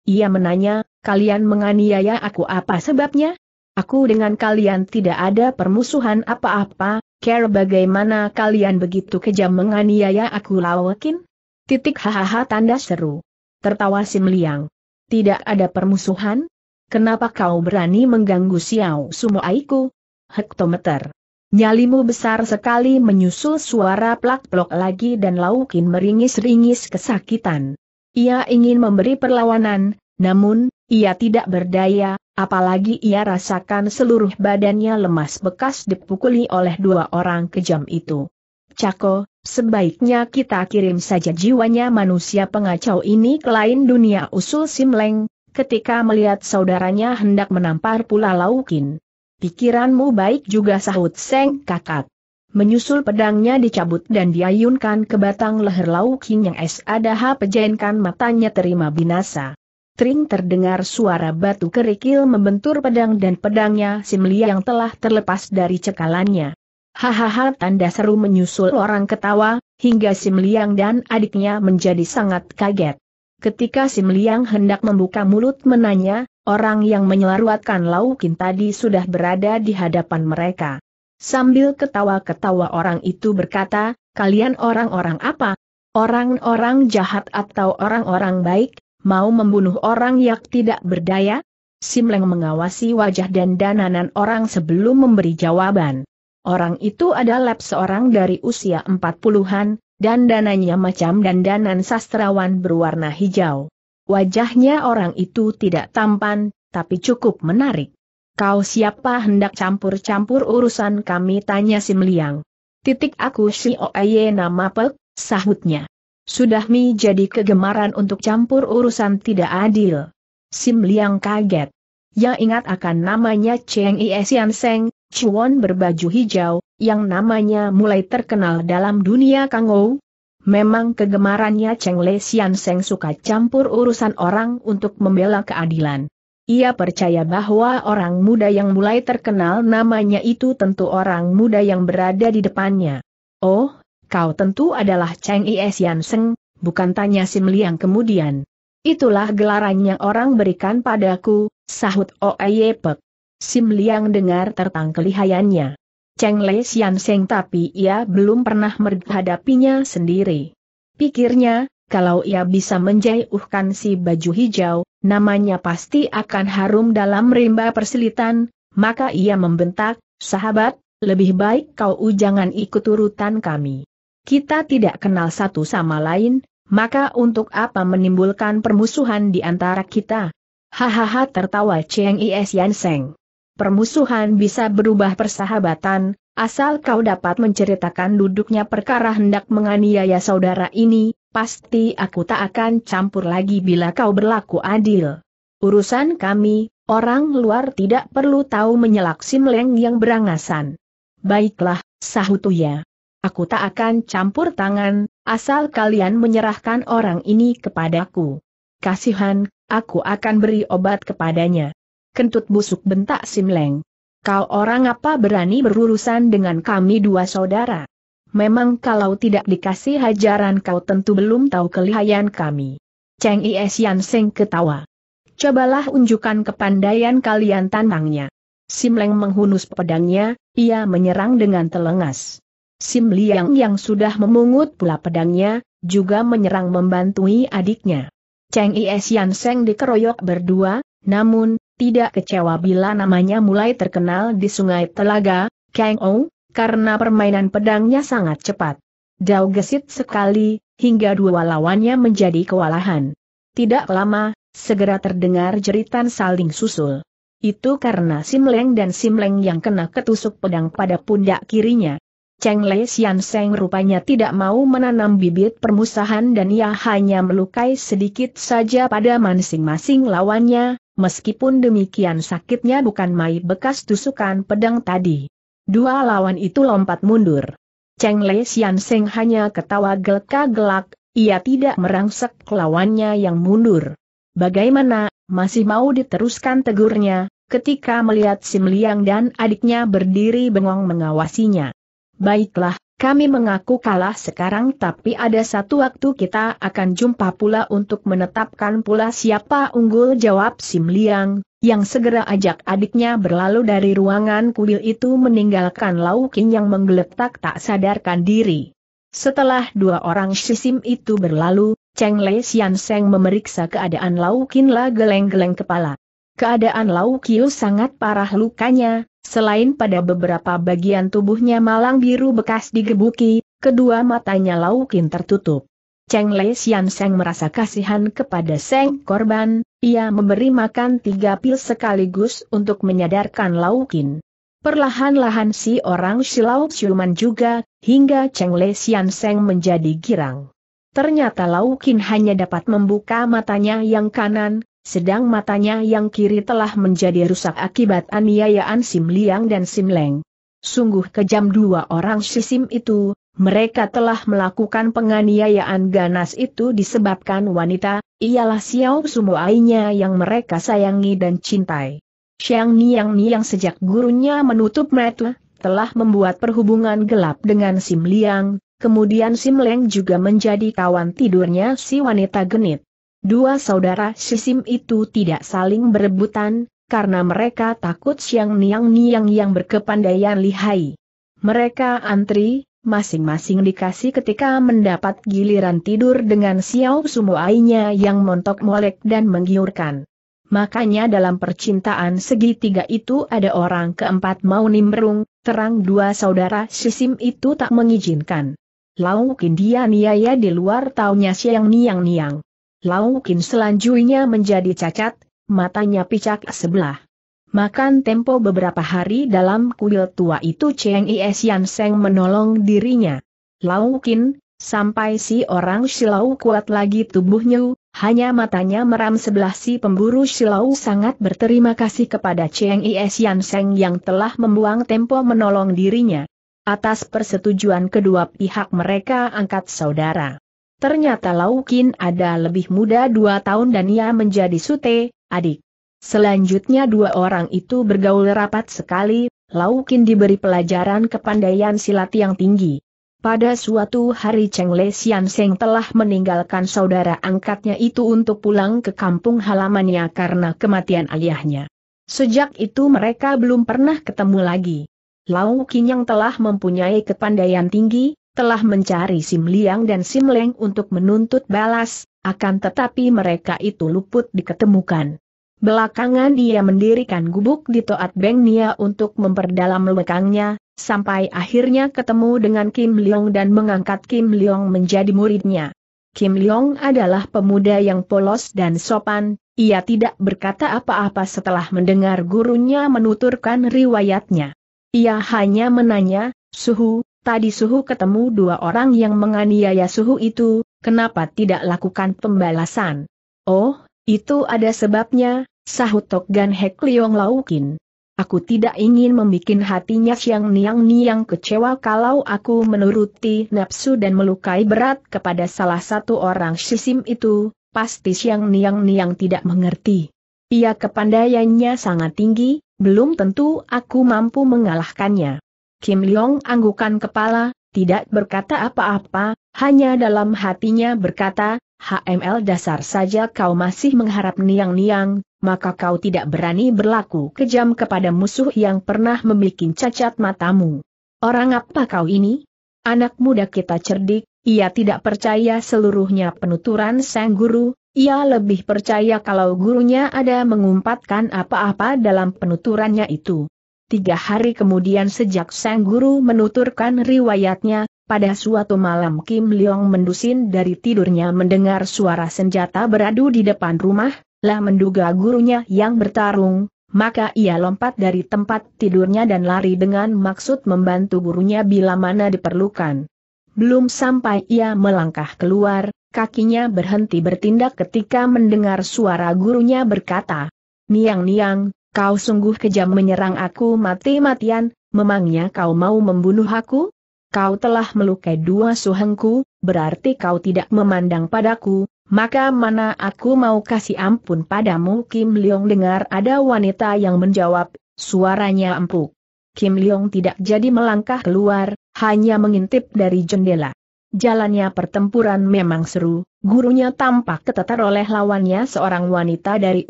ia menanya, kalian menganiaya aku apa sebabnya? Aku dengan kalian tidak ada permusuhan apa-apa, care bagaimana kalian begitu kejam menganiaya aku lawakin? Titik hahaha tanda seru. Tertawa si meliang. Tidak ada permusuhan? Kenapa kau berani mengganggu Xiao Sumo Aiku? Hektometer. Nyalimu besar sekali menyusul suara plak-plok lagi dan Laukin meringis-ringis kesakitan. Ia ingin memberi perlawanan, namun, ia tidak berdaya, Apalagi ia rasakan seluruh badannya lemas bekas dipukuli oleh dua orang kejam itu. Cako, sebaiknya kita kirim saja jiwanya manusia pengacau ini ke lain dunia usul Simleng, ketika melihat saudaranya hendak menampar pula Laukin. Pikiranmu baik juga sahut Seng kakak. Menyusul pedangnya dicabut dan diayunkan ke batang leher Laukin yang es ada pejainkan matanya terima binasa. Tring terdengar suara batu kerikil membentur pedang dan pedangnya Simli yang telah terlepas dari cekalannya. Hahaha tanda seru menyusul orang ketawa, hingga Simliang dan adiknya menjadi sangat kaget. Ketika Simliang hendak membuka mulut menanya, orang yang menyelaruatkan Laukin tadi sudah berada di hadapan mereka. Sambil ketawa-ketawa orang itu berkata, kalian orang-orang apa? Orang-orang jahat atau orang-orang baik? mau membunuh orang yang tidak berdaya? Simleng mengawasi wajah dan dananan orang sebelum memberi jawaban. Orang itu adalah seorang dari usia 40-an, dan dananya macam dandanan sastrawan berwarna hijau. Wajahnya orang itu tidak tampan, tapi cukup menarik. Kau siapa hendak campur-campur urusan kami tanya Simliang. Titik aku si Oeye nama Pek, sahutnya. Sudah Mi jadi kegemaran untuk campur urusan tidak adil. Sim Liang kaget. Ya ingat akan namanya Cheng Iesian Seng, Chuan berbaju hijau, yang namanya mulai terkenal dalam dunia Kangou. Memang kegemarannya Cheng Le Sian Seng suka campur urusan orang untuk membela keadilan. Ia percaya bahwa orang muda yang mulai terkenal namanya itu tentu orang muda yang berada di depannya. Oh, kau tentu adalah Cheng Yi Yan Seng, bukan tanya Sim Liang kemudian. Itulah gelaran yang orang berikan padaku, sahut Oye Pek. Sim Liang dengar tertang kelihayannya. Cheng Le Sian Seng tapi ia belum pernah menghadapinya sendiri. Pikirnya, kalau ia bisa menjauhkan si baju hijau, namanya pasti akan harum dalam rimba perselitan, maka ia membentak, sahabat, lebih baik kau ujangan ikut urutan kami kita tidak kenal satu sama lain, maka untuk apa menimbulkan permusuhan di antara kita? Hahaha tertawa Cheng Is Yan Seng. Permusuhan bisa berubah persahabatan, asal kau dapat menceritakan duduknya perkara hendak menganiaya saudara ini, pasti aku tak akan campur lagi bila kau berlaku adil. Urusan kami, orang luar tidak perlu tahu menyelak si meleng yang berangasan. Baiklah, sahutuya aku tak akan campur tangan, asal kalian menyerahkan orang ini kepadaku. Kasihan, aku akan beri obat kepadanya. Kentut busuk bentak Simleng. Kau orang apa berani berurusan dengan kami dua saudara? Memang kalau tidak dikasih hajaran kau tentu belum tahu kelihayan kami. Cheng Yi Yan Seng ketawa. Cobalah unjukkan kepandaian kalian tantangnya. Simleng menghunus pedangnya, ia menyerang dengan telengas. Sim Liang yang sudah memungut pula pedangnya, juga menyerang membantui adiknya. Cheng Yi Yan Seng dikeroyok berdua, namun, tidak kecewa bila namanya mulai terkenal di sungai Telaga, Kang Ou, karena permainan pedangnya sangat cepat. Dao gesit sekali, hingga dua lawannya menjadi kewalahan. Tidak lama, segera terdengar jeritan saling susul. Itu karena Sim Leng dan Sim Leng yang kena ketusuk pedang pada pundak kirinya. Cheng Lei Xian Seng rupanya tidak mau menanam bibit permusahan dan ia hanya melukai sedikit saja pada masing-masing lawannya, meskipun demikian sakitnya bukan mai bekas tusukan pedang tadi. Dua lawan itu lompat mundur. Cheng Lei Xian Seng hanya ketawa gelak-gelak, ia tidak merangsek lawannya yang mundur. Bagaimana, masih mau diteruskan tegurnya, ketika melihat Sim Liang dan adiknya berdiri bengong mengawasinya. Baiklah, kami mengaku kalah sekarang tapi ada satu waktu kita akan jumpa pula untuk menetapkan pula siapa unggul jawab Sim Liang, yang segera ajak adiknya berlalu dari ruangan kuil itu meninggalkan Lau Laukin yang menggeletak tak sadarkan diri. Setelah dua orang sisim itu berlalu, Cheng Lei, Sian Seng memeriksa keadaan Lau Kin la geleng-geleng kepala. Keadaan Lau Kiu sangat parah lukanya, Selain pada beberapa bagian tubuhnya malang biru bekas digebuki, kedua matanya laukin tertutup. Cheng Lei Xian Seng merasa kasihan kepada Seng korban, ia memberi makan tiga pil sekaligus untuk menyadarkan Laukin. Perlahan-lahan si orang Silau siuman juga, hingga Cheng Lei Xian Seng menjadi girang. Ternyata Laukin hanya dapat membuka matanya yang kanan, sedang matanya yang kiri telah menjadi rusak akibat aniayaan Sim Liang dan Sim Leng. Sungguh kejam dua orang Sisim itu, mereka telah melakukan penganiayaan ganas itu disebabkan wanita, ialah Xiao Sumoainya yang mereka sayangi dan cintai. Xiang Niang Niang sejak gurunya menutup mata, telah membuat perhubungan gelap dengan Sim Liang, kemudian Sim Leng juga menjadi kawan tidurnya si wanita genit. Dua saudara sisim itu tidak saling berebutan, karena mereka takut Siang Niang Niang yang berkepandaian lihai. Mereka antri, masing-masing dikasih ketika mendapat giliran tidur dengan Xiao Sumuainya yang montok molek dan menggiurkan. Makanya dalam percintaan segitiga itu ada orang keempat mau nimbrung, terang dua saudara sisim itu tak mengizinkan. Lau Kindia niaya di luar taunya Siang Niang Niang. Lau Kin selanjutnya menjadi cacat, matanya picak sebelah. Makan tempo beberapa hari dalam kuil tua itu Cheng Is Yan Seng menolong dirinya. Lau Kin, sampai si orang Silau kuat lagi tubuhnya, hanya matanya meram sebelah si pemburu Silau sangat berterima kasih kepada Cheng Is Yan Seng yang telah membuang tempo menolong dirinya. Atas persetujuan kedua pihak mereka angkat saudara. Ternyata Laukin ada lebih muda dua tahun dan ia menjadi sute, adik. Selanjutnya dua orang itu bergaul rapat sekali, Laukin diberi pelajaran kepandaian silat yang tinggi. Pada suatu hari Cheng Le Sian Seng telah meninggalkan saudara angkatnya itu untuk pulang ke kampung halamannya karena kematian ayahnya. Sejak itu mereka belum pernah ketemu lagi. Lau Qin yang telah mempunyai kepandaian tinggi, telah mencari Sim Liang dan Sim Leng untuk menuntut balas, akan tetapi mereka itu luput diketemukan. Belakangan dia mendirikan gubuk di Toat Beng Nia untuk memperdalam lekangnya, sampai akhirnya ketemu dengan Kim Leong dan mengangkat Kim Leong menjadi muridnya. Kim Leong adalah pemuda yang polos dan sopan, ia tidak berkata apa-apa setelah mendengar gurunya menuturkan riwayatnya. Ia hanya menanya, Suhu, Tadi Suhu ketemu dua orang yang menganiaya Suhu itu, kenapa tidak lakukan pembalasan? Oh, itu ada sebabnya, sahut Tokgan Hek Liong Laukin. Aku tidak ingin membuat hatinya Siang Niang Niang kecewa kalau aku menuruti nafsu dan melukai berat kepada salah satu orang sisim itu, pasti Siang Niang Niang tidak mengerti. Ia kepandaiannya sangat tinggi, belum tentu aku mampu mengalahkannya. Kim Leong anggukan kepala, tidak berkata apa-apa, hanya dalam hatinya berkata, HML dasar saja kau masih mengharap niang-niang, maka kau tidak berani berlaku kejam kepada musuh yang pernah membuat cacat matamu. Orang apa kau ini? Anak muda kita cerdik, ia tidak percaya seluruhnya penuturan sang guru, ia lebih percaya kalau gurunya ada mengumpatkan apa-apa dalam penuturannya itu. Tiga hari kemudian sejak sang guru menuturkan riwayatnya, pada suatu malam Kim Leong mendusin dari tidurnya mendengar suara senjata beradu di depan rumah, lah menduga gurunya yang bertarung, maka ia lompat dari tempat tidurnya dan lari dengan maksud membantu gurunya bila mana diperlukan. Belum sampai ia melangkah keluar, kakinya berhenti bertindak ketika mendengar suara gurunya berkata, Niang-niang, Kau sungguh kejam menyerang aku mati-matian, memangnya kau mau membunuh aku? Kau telah melukai dua suhengku, berarti kau tidak memandang padaku, maka mana aku mau kasih ampun padamu Kim Leong dengar ada wanita yang menjawab, suaranya empuk. Kim Leong tidak jadi melangkah keluar, hanya mengintip dari jendela. Jalannya pertempuran memang seru, Gurunya tampak ketetar oleh lawannya seorang wanita dari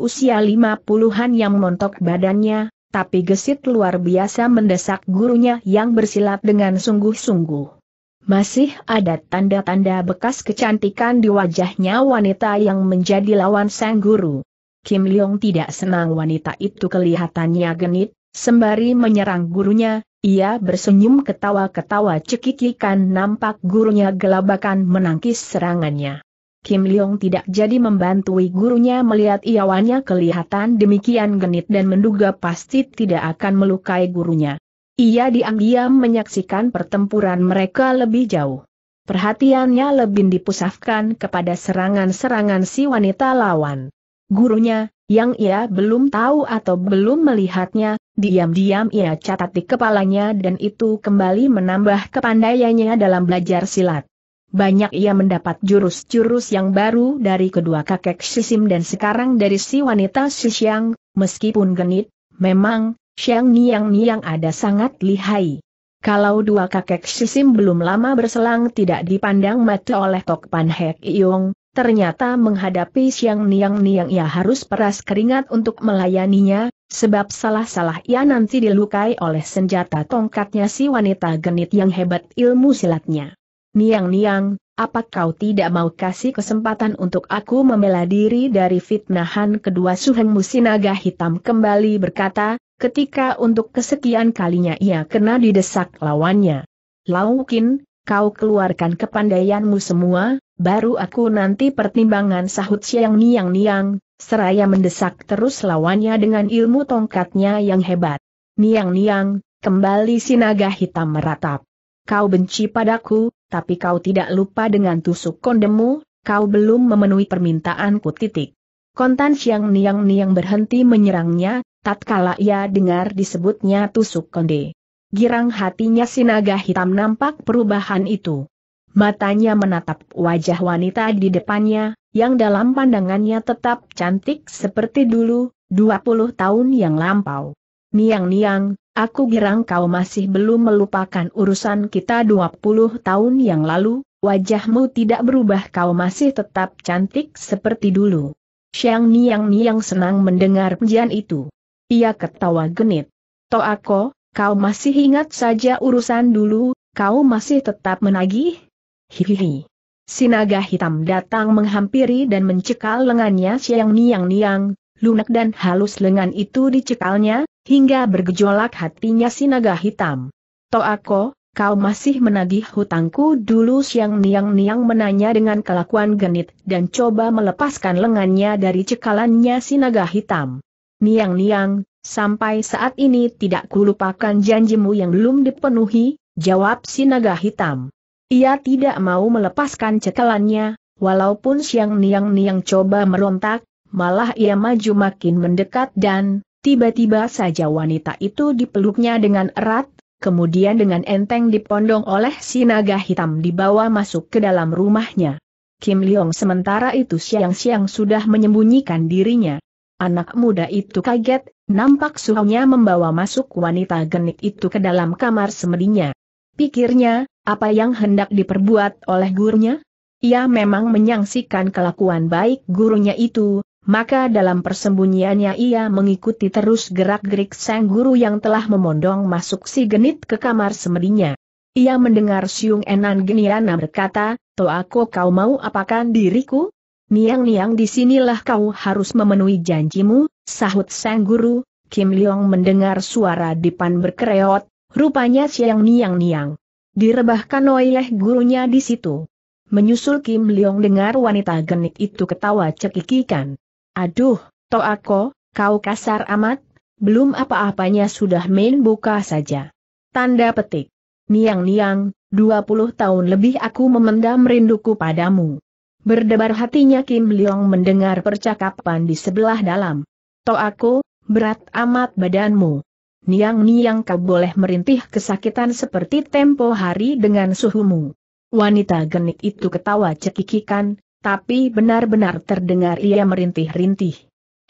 usia lima puluhan yang montok badannya, tapi gesit luar biasa mendesak gurunya yang bersilat dengan sungguh-sungguh. Masih ada tanda-tanda bekas kecantikan di wajahnya wanita yang menjadi lawan sang guru. Kim Leong tidak senang wanita itu kelihatannya genit, sembari menyerang gurunya, ia bersenyum ketawa-ketawa cekikikan nampak gurunya gelabakan menangkis serangannya. Kim Leong tidak jadi membantui gurunya melihat iawannya kelihatan demikian genit dan menduga pasti tidak akan melukai gurunya. Ia diam-diam menyaksikan pertempuran mereka lebih jauh. Perhatiannya lebih dipusatkan kepada serangan-serangan si wanita lawan. Gurunya, yang ia belum tahu atau belum melihatnya, diam-diam ia catat di kepalanya dan itu kembali menambah kepandaiannya dalam belajar silat banyak ia mendapat jurus-jurus yang baru dari kedua kakek Sisim dan sekarang dari si wanita Sisyang, meskipun genit, memang, Siang Niang Niang ada sangat lihai. Kalau dua kakek Sisim belum lama berselang tidak dipandang mata oleh Tok Pan Hek Iong, ternyata menghadapi Siang Niang Niang ia harus peras keringat untuk melayaninya, sebab salah-salah ia nanti dilukai oleh senjata tongkatnya si wanita genit yang hebat ilmu silatnya. Niang-niang, apa kau tidak mau kasih kesempatan untuk aku membela diri dari fitnahan kedua Suheng Musinaga Hitam kembali berkata, ketika untuk kesekian kalinya ia kena didesak lawannya. Laukin, kau keluarkan kepandaianmu semua, baru aku nanti pertimbangan sahut siang niang-niang, seraya mendesak terus lawannya dengan ilmu tongkatnya yang hebat. Niang-niang, kembali Sinaga Hitam meratap. Kau benci padaku, tapi kau tidak lupa dengan tusuk kondemu, kau belum memenuhi permintaanku titik. Kontan Siang Niang Niang berhenti menyerangnya, tatkala ia dengar disebutnya tusuk konde. Girang hatinya si naga hitam nampak perubahan itu. Matanya menatap wajah wanita di depannya, yang dalam pandangannya tetap cantik seperti dulu, 20 tahun yang lampau. Niang-niang, aku girang kau masih belum melupakan urusan kita 20 tahun yang lalu, wajahmu tidak berubah kau masih tetap cantik seperti dulu. Siang Niang-niang senang mendengar pujian itu. Ia ketawa genit. aku, kau masih ingat saja urusan dulu, kau masih tetap menagih? Hihihi. Sinaga hitam datang menghampiri dan mencekal lengannya Siang Niang-niang, lunak dan halus lengan itu dicekalnya, hingga bergejolak hatinya si naga hitam. Toako, kau masih menagih hutangku dulu siang niang-niang menanya dengan kelakuan genit dan coba melepaskan lengannya dari cekalannya si naga hitam. Niang-niang, sampai saat ini tidak kulupakan janjimu yang belum dipenuhi, jawab si naga hitam. Ia tidak mau melepaskan cekalannya, walaupun siang niang-niang coba merontak, malah ia maju makin mendekat dan, tiba-tiba saja wanita itu dipeluknya dengan erat, kemudian dengan enteng dipondong oleh si naga hitam dibawa masuk ke dalam rumahnya. Kim Leong sementara itu siang-siang sudah menyembunyikan dirinya. Anak muda itu kaget, nampak suhunya membawa masuk wanita genit itu ke dalam kamar semedinya. Pikirnya, apa yang hendak diperbuat oleh gurunya? Ia memang menyaksikan kelakuan baik gurunya itu, maka dalam persembunyiannya ia mengikuti terus gerak-gerik sang guru yang telah memondong masuk si genit ke kamar semedinya. Ia mendengar Siung Enan Geniana berkata, Toako kau mau apakan diriku? Niang-niang disinilah kau harus memenuhi janjimu, sahut sang guru, Kim Leong mendengar suara dipan berkereot, rupanya siang niang-niang. Direbahkan oleh gurunya di situ. Menyusul Kim Leong dengar wanita genit itu ketawa cekikikan. Aduh, Toako, kau kasar amat, belum apa-apanya sudah main buka saja. Tanda petik. Niang-niang, 20 tahun lebih aku memendam rinduku padamu. Berdebar hatinya Kim Leong mendengar percakapan di sebelah dalam. Toako, berat amat badanmu. Niang-niang kau boleh merintih kesakitan seperti tempo hari dengan suhumu. Wanita genit itu ketawa cekikikan, tapi benar-benar terdengar ia merintih-rintih.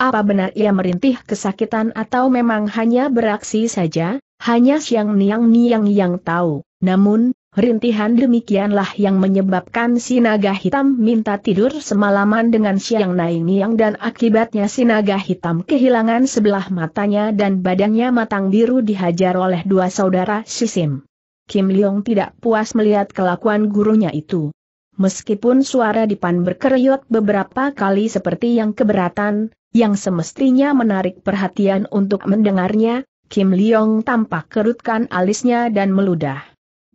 Apa benar ia merintih kesakitan atau memang hanya beraksi saja? Hanya siang niang niang yang tahu. Namun, rintihan demikianlah yang menyebabkan si naga hitam minta tidur semalaman dengan siang naing niang dan akibatnya si naga hitam kehilangan sebelah matanya dan badannya matang biru dihajar oleh dua saudara Sisim. Kim Leong tidak puas melihat kelakuan gurunya itu meskipun suara dipan berkeriot beberapa kali seperti yang keberatan, yang semestinya menarik perhatian untuk mendengarnya, Kim Leong tampak kerutkan alisnya dan meludah.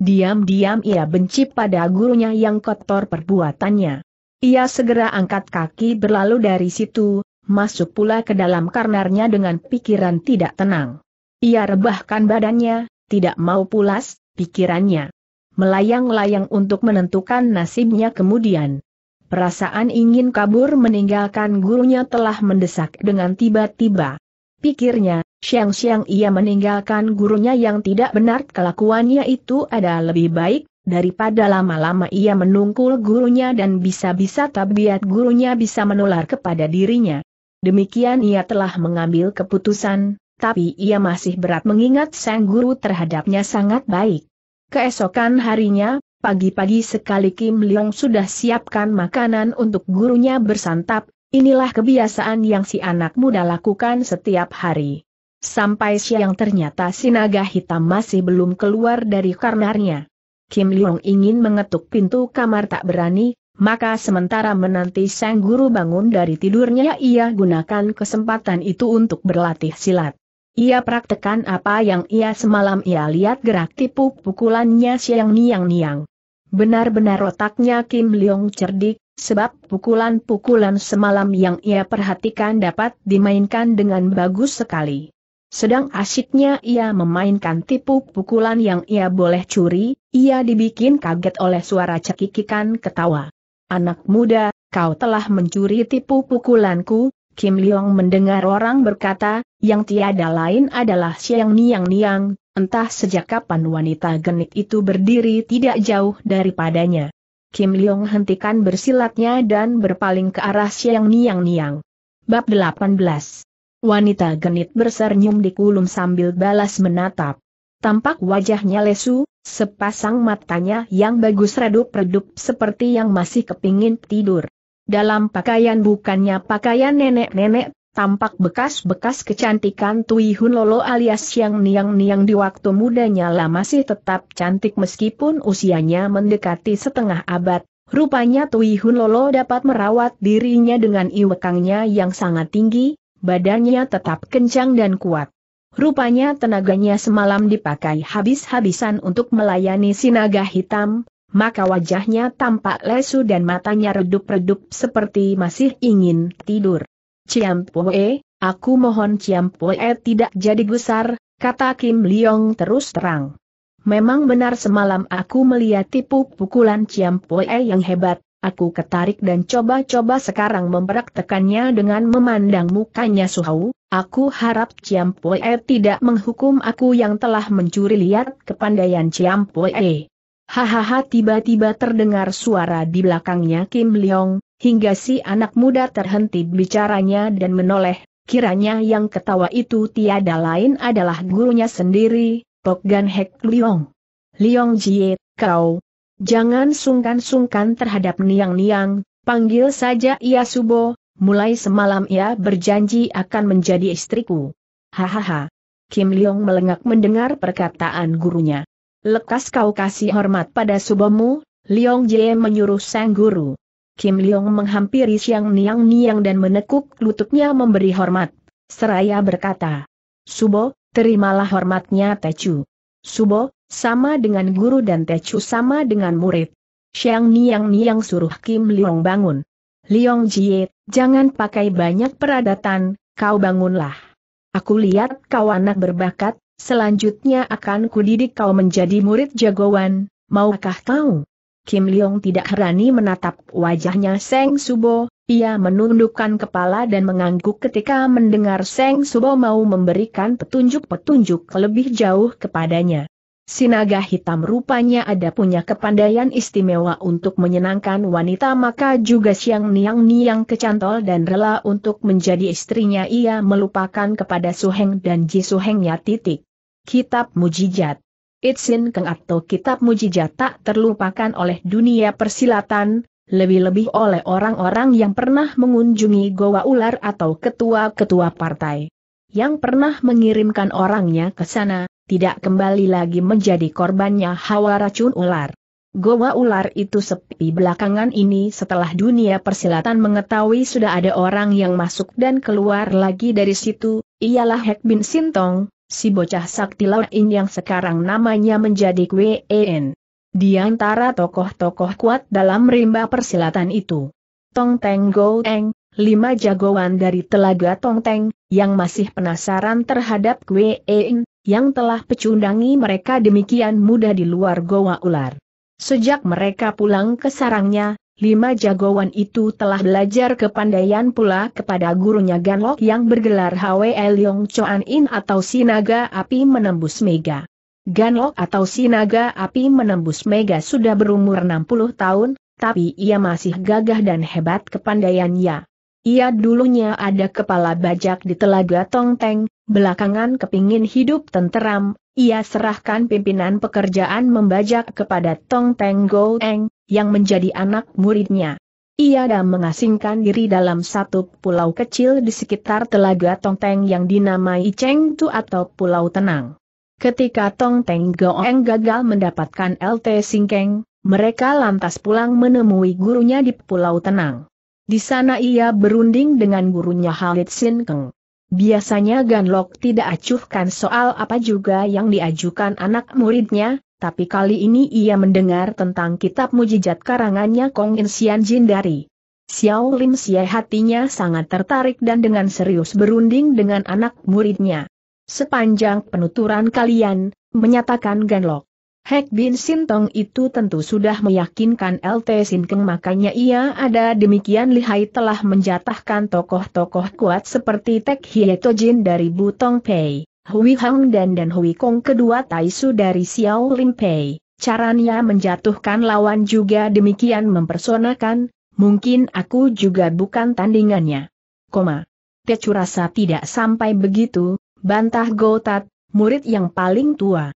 Diam-diam ia benci pada gurunya yang kotor perbuatannya. Ia segera angkat kaki berlalu dari situ, masuk pula ke dalam karnarnya dengan pikiran tidak tenang. Ia rebahkan badannya, tidak mau pulas, pikirannya melayang-layang untuk menentukan nasibnya kemudian. Perasaan ingin kabur meninggalkan gurunya telah mendesak dengan tiba-tiba. Pikirnya, siang-siang ia meninggalkan gurunya yang tidak benar kelakuannya itu ada lebih baik, daripada lama-lama ia menungkul gurunya dan bisa-bisa tabiat gurunya bisa menular kepada dirinya. Demikian ia telah mengambil keputusan, tapi ia masih berat mengingat sang guru terhadapnya sangat baik. Keesokan harinya, pagi-pagi sekali Kim Leong sudah siapkan makanan untuk gurunya bersantap, inilah kebiasaan yang si anak muda lakukan setiap hari. Sampai siang ternyata si naga hitam masih belum keluar dari karnarnya. Kim Leong ingin mengetuk pintu kamar tak berani, maka sementara menanti sang guru bangun dari tidurnya ia gunakan kesempatan itu untuk berlatih silat. Ia praktekan apa yang ia semalam ia lihat gerak tipu pukulannya siang niang-niang. Benar-benar otaknya Kim Leong cerdik, sebab pukulan-pukulan semalam yang ia perhatikan dapat dimainkan dengan bagus sekali. Sedang asyiknya ia memainkan tipu pukulan yang ia boleh curi, ia dibikin kaget oleh suara cekikikan ketawa. Anak muda, kau telah mencuri tipu pukulanku, Kim Leong mendengar orang berkata, yang tiada lain adalah Siang Niang Niang, entah sejak kapan wanita genit itu berdiri tidak jauh daripadanya. Kim Leong hentikan bersilatnya dan berpaling ke arah Siang Niang Niang. Bab 18 Wanita genit bersernyum di kulum sambil balas menatap. Tampak wajahnya lesu, sepasang matanya yang bagus redup-redup seperti yang masih kepingin tidur. Dalam pakaian bukannya pakaian nenek-nenek, tampak bekas-bekas kecantikan Tui Hun Lolo alias Yang Niang Niang di waktu mudanya lah masih tetap cantik meskipun usianya mendekati setengah abad. Rupanya Tui Hun Lolo dapat merawat dirinya dengan iwekangnya yang sangat tinggi, badannya tetap kencang dan kuat. Rupanya tenaganya semalam dipakai habis-habisan untuk melayani Sinaga hitam, maka wajahnya tampak lesu dan matanya redup-redup seperti masih ingin tidur. Ciam Poe, aku mohon Ciam Ciampue tidak jadi gusar, kata Kim Liong terus terang. Memang benar semalam aku melihat tipu pukulan Ciam Ciampue yang hebat, aku ketarik dan coba-coba sekarang mempraktekannya dengan memandang mukanya Suhau, aku harap Ciampue tidak menghukum aku yang telah mencuri lihat kepandaian Ciampue. Hahaha tiba-tiba terdengar suara di belakangnya Kim Leong, hingga si anak muda terhenti bicaranya dan menoleh, kiranya yang ketawa itu tiada lain adalah gurunya sendiri, Gan Hek Leong. Leong Jie, kau, jangan sungkan-sungkan terhadap niang-niang, panggil saja ia subo, mulai semalam ia berjanji akan menjadi istriku. Hahaha. Kim Leong melengak mendengar perkataan gurunya. Lekas kau kasih hormat pada subomu, Liong Jie menyuruh sang guru. Kim Liong menghampiri Siang Niang Niang dan menekuk lututnya memberi hormat. Seraya berkata, Subo, terimalah hormatnya Techu. Subo, sama dengan guru dan Techu sama dengan murid. Siang Niang Niang suruh Kim Liong bangun. Liong Jie, jangan pakai banyak peradatan, kau bangunlah. Aku lihat kau anak berbakat, Selanjutnya akan kudidik kau menjadi murid jagoan, maukah kau? Kim Leong tidak herani menatap wajahnya Seng Subo, ia menundukkan kepala dan mengangguk ketika mendengar Seng Subo mau memberikan petunjuk-petunjuk lebih jauh kepadanya. Sinaga hitam rupanya ada punya kepandaian istimewa untuk menyenangkan wanita maka juga siang niang-niang kecantol dan rela untuk menjadi istrinya ia melupakan kepada Suheng dan Ji Suhengnya titik. Kitab Mujijat Itsin Keng atau Kitab Mujijat tak terlupakan oleh dunia persilatan, lebih-lebih oleh orang-orang yang pernah mengunjungi Goa Ular atau ketua-ketua partai yang pernah mengirimkan orangnya ke sana, tidak kembali lagi menjadi korbannya hawa racun ular. Goa ular itu sepi belakangan ini setelah dunia persilatan mengetahui sudah ada orang yang masuk dan keluar lagi dari situ, ialah Hek Bin Sintong, si bocah sakti lain yang sekarang namanya menjadi Kwein. Di antara tokoh-tokoh kuat dalam rimba persilatan itu. Tong Teng Go Eng, lima jagoan dari Telaga Tongteng, yang masih penasaran terhadap Kwe Ein, yang telah pecundangi mereka demikian mudah di luar goa ular. Sejak mereka pulang ke sarangnya, lima jagoan itu telah belajar kepandaian pula kepada gurunya Ganlok yang bergelar Hwe Leong Choan In atau Sinaga Api Menembus Mega. Ganlok atau Sinaga Api Menembus Mega sudah berumur 60 tahun, tapi ia masih gagah dan hebat kepandaiannya. Ia dulunya ada kepala bajak di Telaga Tongteng, belakangan kepingin hidup tenteram, ia serahkan pimpinan pekerjaan membajak kepada Tongteng Goeng, yang menjadi anak muridnya. Ia dan mengasingkan diri dalam satu pulau kecil di sekitar Telaga Tongteng yang dinamai Cheng Tu atau Pulau Tenang. Ketika Tongteng Goeng gagal mendapatkan LT Singkeng, mereka lantas pulang menemui gurunya di Pulau Tenang. Di sana ia berunding dengan gurunya Halit Sin Keng. Biasanya Ganlok tidak acuhkan soal apa juga yang diajukan anak muridnya, tapi kali ini ia mendengar tentang kitab mujizat karangannya Kong Sian Jin dari Xiao Lim Xie hatinya sangat tertarik dan dengan serius berunding dengan anak muridnya. Sepanjang penuturan kalian, menyatakan Ganlok. Hek Bin Sintong itu tentu sudah meyakinkan LT Sinkeng makanya ia ada demikian lihai telah menjatahkan tokoh-tokoh kuat seperti Tek Hie Jin dari Butong Pei, Hui Hang dan Dan Hui Kong kedua Taisu dari Xiao Lim Pei. Caranya menjatuhkan lawan juga demikian mempersonakan, mungkin aku juga bukan tandingannya. Koma. Tecu rasa tidak sampai begitu, bantah Gotat, murid yang paling tua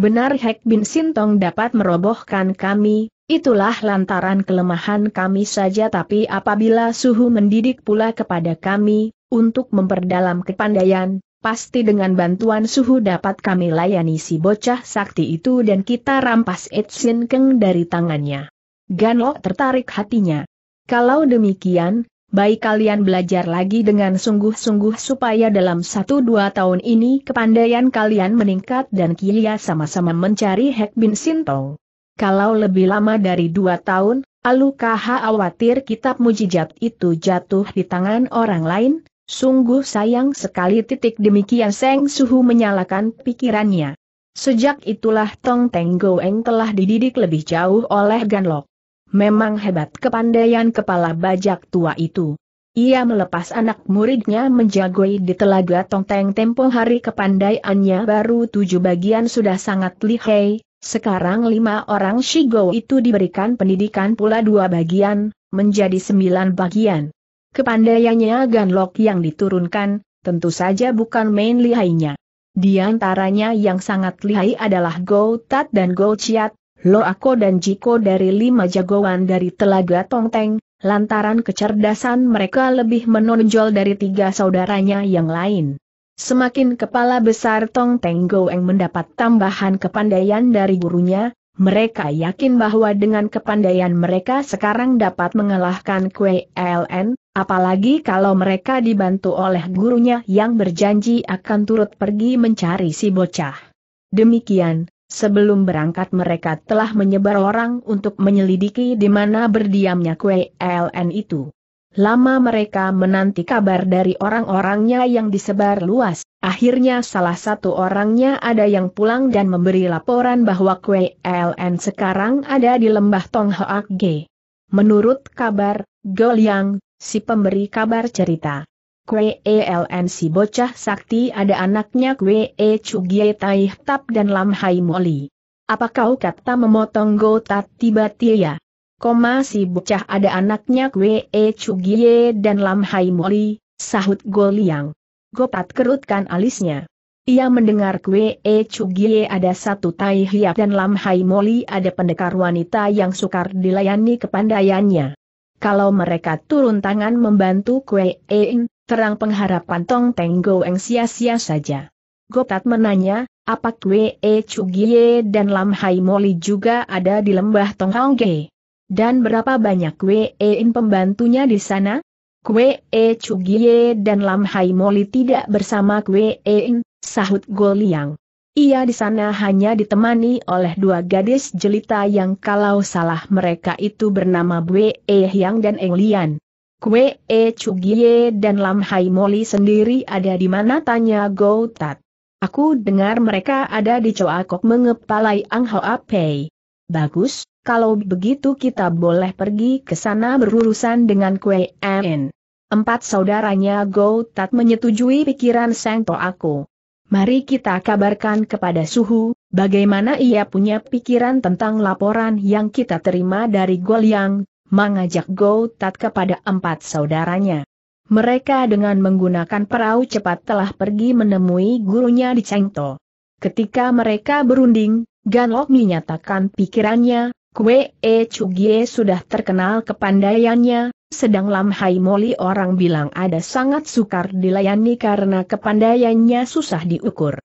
benar Hek Bin Sintong dapat merobohkan kami, itulah lantaran kelemahan kami saja tapi apabila suhu mendidik pula kepada kami, untuk memperdalam kepandaian, pasti dengan bantuan suhu dapat kami layani si bocah sakti itu dan kita rampas Sin Keng dari tangannya. Ganlok tertarik hatinya. Kalau demikian, baik kalian belajar lagi dengan sungguh-sungguh supaya dalam satu dua tahun ini kepandaian kalian meningkat dan Kia sama-sama mencari Hek Bin Sinto. Kalau lebih lama dari dua tahun, kaha awatir kitab mujijat itu jatuh di tangan orang lain, sungguh sayang sekali titik demikian Seng Suhu menyalakan pikirannya. Sejak itulah Tong Teng Goeng telah dididik lebih jauh oleh Ganlok. Memang hebat kepandaian kepala bajak tua itu. Ia melepas anak muridnya menjagoi di telaga Tongteng tempo hari kepandaiannya baru tujuh bagian sudah sangat lihai, sekarang lima orang Shigo itu diberikan pendidikan pula dua bagian, menjadi sembilan bagian. Kepandaiannya Ganlok yang diturunkan, tentu saja bukan main lihainya. Di antaranya yang sangat lihai adalah Go Tat dan Go Chiat, Lo Ako dan Jiko dari lima jagoan dari Telaga Tongteng, lantaran kecerdasan mereka lebih menonjol dari tiga saudaranya yang lain. Semakin kepala besar Tongteng Goeng mendapat tambahan kepandaian dari gurunya, mereka yakin bahwa dengan kepandaian mereka sekarang dapat mengalahkan Kue LN, apalagi kalau mereka dibantu oleh gurunya yang berjanji akan turut pergi mencari si bocah. Demikian, Sebelum berangkat mereka telah menyebar orang untuk menyelidiki di mana berdiamnya kue LN itu. Lama mereka menanti kabar dari orang-orangnya yang disebar luas, akhirnya salah satu orangnya ada yang pulang dan memberi laporan bahwa kue LN sekarang ada di lembah Tong G. Menurut kabar, Goliang, si pemberi kabar cerita. Kwe ELN si bocah sakti ada anaknya Kwe E Chugie Tai Tap dan Lam Hai Moli. Apa kau kata memotong gota tiba-tiba? Ya. Koma si bocah ada anaknya Kwe E Chugie dan Lam Hai Moli, sahut Goliang. Gopat kerutkan alisnya. Ia mendengar Kwe E Chugie ada satu Tai Hiap dan Lam Hai Moli ada pendekar wanita yang sukar dilayani kepandaiannya. Kalau mereka turun tangan membantu Kwe Eing, terang pengharapan Tong Teng Goeng sia-sia saja. Gotat menanya, apa Wei E Chugie dan Lam Hai Moli juga ada di lembah Tong Ge? Dan berapa banyak Wei E In pembantunya di sana? Wei E Chugie dan Lam Hai Moli tidak bersama Wei E In, sahut Goliang. Ia di sana hanya ditemani oleh dua gadis jelita yang kalau salah mereka itu bernama Bue E Hyang dan Eng Lian. Kue E Chugie dan Lam Hai Moli sendiri ada di mana tanya Go Tat. Aku dengar mereka ada di Coakok mengepalai Ang Hoa Pei. Bagus, kalau begitu kita boleh pergi ke sana berurusan dengan Kue En. Empat saudaranya Go Tat menyetujui pikiran Sang To aku. Mari kita kabarkan kepada Suhu, bagaimana ia punya pikiran tentang laporan yang kita terima dari Goliang, mengajak Go Tat kepada empat saudaranya. Mereka dengan menggunakan perahu cepat telah pergi menemui gurunya di Chengto. Ketika mereka berunding, Ganlok menyatakan pikirannya, Kue E Chugie sudah terkenal kepandaiannya, sedang Lam Hai Moli orang bilang ada sangat sukar dilayani karena kepandaiannya susah diukur.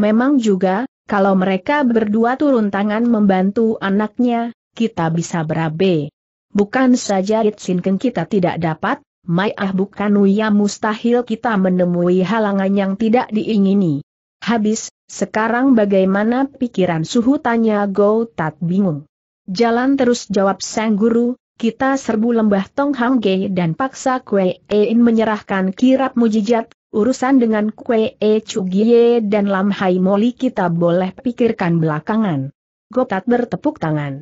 Memang juga, kalau mereka berdua turun tangan membantu anaknya, kita bisa berabe. Bukan saja Itsinken kita tidak dapat, Maiah bukan Uya mustahil kita menemui halangan yang tidak diingini. Habis, sekarang bagaimana pikiran suhu tanya Go Tat bingung. Jalan terus jawab sang guru, kita serbu lembah Tong Hang Ge dan paksa Kwe Ein menyerahkan kirap mujijat, Urusan dengan Kue E Chugie dan Lam Hai Moli kita boleh pikirkan belakangan. Gotat bertepuk tangan.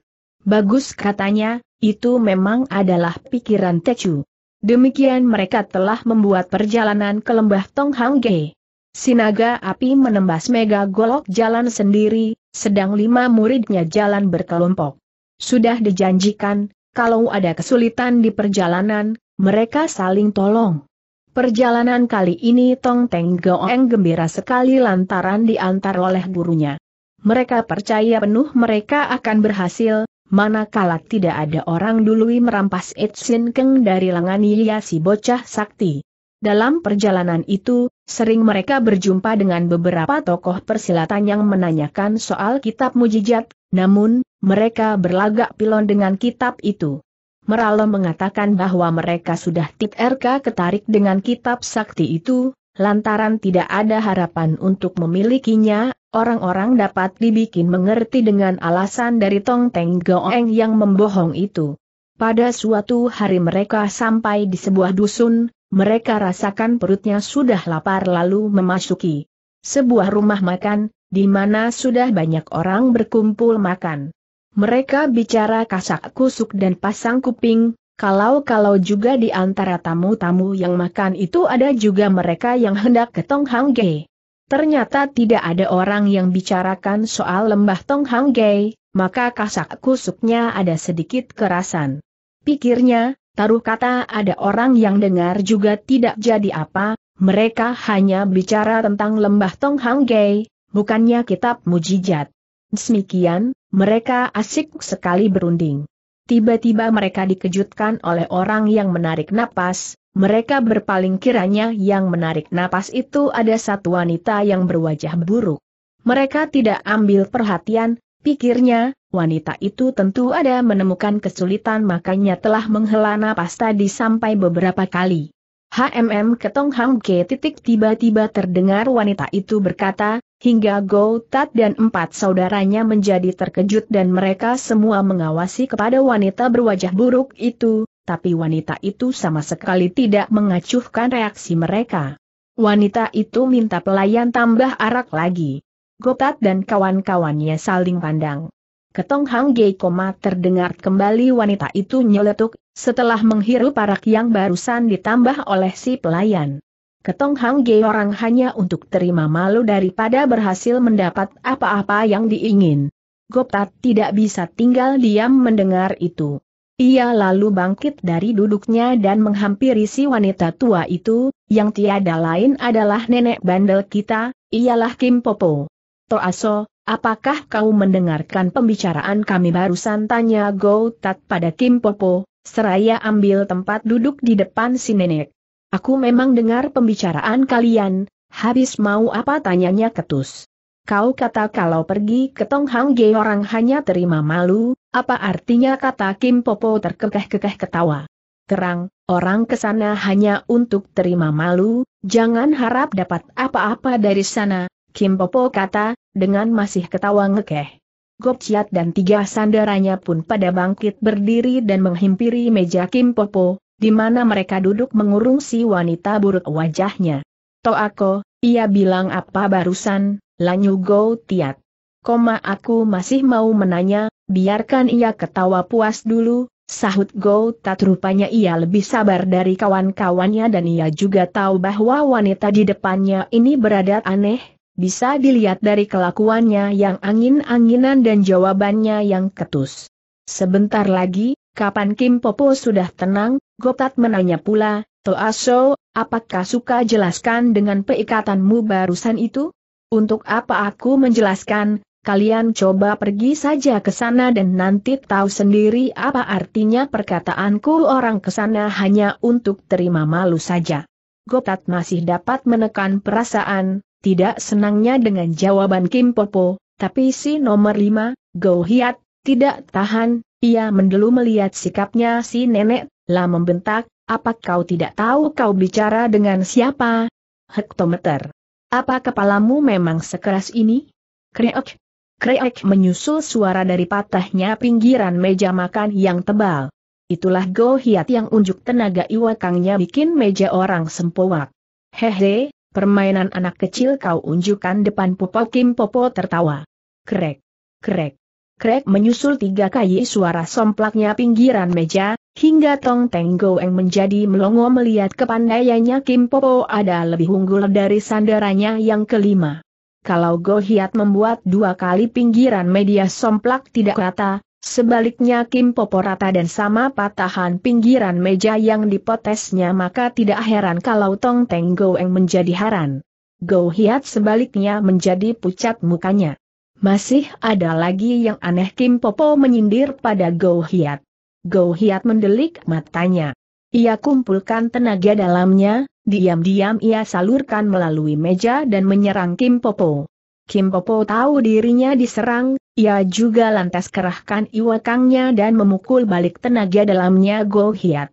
Bagus katanya, itu memang adalah pikiran Techu. Demikian mereka telah membuat perjalanan ke lembah Tong Hangge. Sinaga api menembas mega golok jalan sendiri, sedang lima muridnya jalan berkelompok. Sudah dijanjikan, kalau ada kesulitan di perjalanan, mereka saling tolong. Perjalanan kali ini Tong Teng Goeng gembira sekali lantaran diantar oleh gurunya. Mereka percaya penuh mereka akan berhasil, manakala tidak ada orang dului merampas Etsin Keng dari lengan si bocah sakti. Dalam perjalanan itu, sering mereka berjumpa dengan beberapa tokoh persilatan yang menanyakan soal kitab mujijat, namun, mereka berlagak pilon dengan kitab itu. Meralo mengatakan bahwa mereka sudah tip RK ketarik dengan kitab sakti itu, lantaran tidak ada harapan untuk memilikinya, Orang-orang dapat dibikin mengerti dengan alasan dari Tong Teng Goeng yang membohong itu. Pada suatu hari mereka sampai di sebuah dusun, mereka rasakan perutnya sudah lapar lalu memasuki sebuah rumah makan, di mana sudah banyak orang berkumpul makan. Mereka bicara kasak kusuk dan pasang kuping, kalau-kalau juga di antara tamu-tamu yang makan itu ada juga mereka yang hendak ke Tong Hang Ge. Ternyata tidak ada orang yang bicarakan soal lembah Tong Hang Gai, maka kasak kusuknya ada sedikit kerasan. Pikirnya, taruh kata ada orang yang dengar juga tidak jadi apa, mereka hanya bicara tentang lembah Tong Hang Gai, bukannya kitab mujizat. Demikian, mereka asik sekali berunding. Tiba-tiba mereka dikejutkan oleh orang yang menarik napas, mereka berpaling kiranya yang menarik napas itu ada satu wanita yang berwajah buruk. Mereka tidak ambil perhatian, pikirnya, wanita itu tentu ada menemukan kesulitan makanya telah menghela napas tadi sampai beberapa kali. HMM Ketong Hang Ke titik tiba-tiba terdengar wanita itu berkata, hingga Go Tat dan empat saudaranya menjadi terkejut dan mereka semua mengawasi kepada wanita berwajah buruk itu, tapi wanita itu sama sekali tidak mengacuhkan reaksi mereka. Wanita itu minta pelayan tambah arak lagi. Gopat dan kawan-kawannya saling pandang. Ketong Hang Gei terdengar kembali wanita itu nyeletuk, setelah menghirup arak yang barusan ditambah oleh si pelayan. Ketong Hang Gei orang hanya untuk terima malu daripada berhasil mendapat apa-apa yang diingin. Gopat tidak bisa tinggal diam mendengar itu. Ia lalu bangkit dari duduknya dan menghampiri si wanita tua itu, yang tiada lain adalah nenek bandel kita, ialah Kim Popo. Toaso, apakah kau mendengarkan pembicaraan kami barusan tanya Go Tat pada Kim Popo, seraya ambil tempat duduk di depan si nenek. Aku memang dengar pembicaraan kalian, habis mau apa tanyanya ketus. Kau kata kalau pergi ke Tong Hang Ge orang hanya terima malu, apa artinya kata Kim Popo terkekeh-kekeh ketawa. Terang, orang ke sana hanya untuk terima malu, jangan harap dapat apa-apa dari sana, Kim Popo kata, dengan masih ketawa ngekeh. Gopciat dan tiga sandaranya pun pada bangkit berdiri dan menghimpiri meja Kim Popo, di mana mereka duduk mengurung si wanita buruk wajahnya. Toako, ia bilang apa barusan, Lanyu Go Tiat. Koma aku masih mau menanya, biarkan ia ketawa puas dulu, sahut Go Tat rupanya ia lebih sabar dari kawan-kawannya dan ia juga tahu bahwa wanita di depannya ini berada aneh, bisa dilihat dari kelakuannya yang angin-anginan dan jawabannya yang ketus. Sebentar lagi, kapan Kim Popo sudah tenang, Tat menanya pula, Toaso, apakah suka jelaskan dengan peikatanmu barusan itu? Untuk apa aku menjelaskan, kalian coba pergi saja ke sana dan nanti tahu sendiri apa artinya perkataanku orang ke sana hanya untuk terima malu saja. Gotat masih dapat menekan perasaan, tidak senangnya dengan jawaban Kim Popo, tapi si nomor lima, Go Hiat, tidak tahan, ia mendelu melihat sikapnya si nenek, lah membentak, apa kau tidak tahu kau bicara dengan siapa? Hektometer. Apa kepalamu memang sekeras ini? Kreok. Kreok menyusul suara dari patahnya pinggiran meja makan yang tebal. Itulah Go Hiat yang unjuk tenaga iwakangnya bikin meja orang sempowak. Hehe, permainan anak kecil kau unjukkan depan Popo Kim Popo tertawa. Krek, krek, krek menyusul tiga kali suara somplaknya pinggiran meja, Hingga Tong Teng Goeng menjadi melongo melihat kepandaiannya Kim Popo ada lebih unggul dari sandaranya yang kelima. Kalau Go Hiat membuat dua kali pinggiran media somplak tidak rata, Sebaliknya Kim Popo rata dan sama patahan pinggiran meja yang dipotesnya maka tidak heran kalau Tong Teng Goeng menjadi heran. Go Hiat sebaliknya menjadi pucat mukanya. Masih ada lagi yang aneh Kim Popo menyindir pada Go Hiat. Go Hiat mendelik matanya. Ia kumpulkan tenaga dalamnya, diam-diam ia salurkan melalui meja dan menyerang Kim Popo. Kim Popo tahu dirinya diserang, ia juga lantas kerahkan iwakangnya dan memukul balik tenaga dalamnya Go Hiat.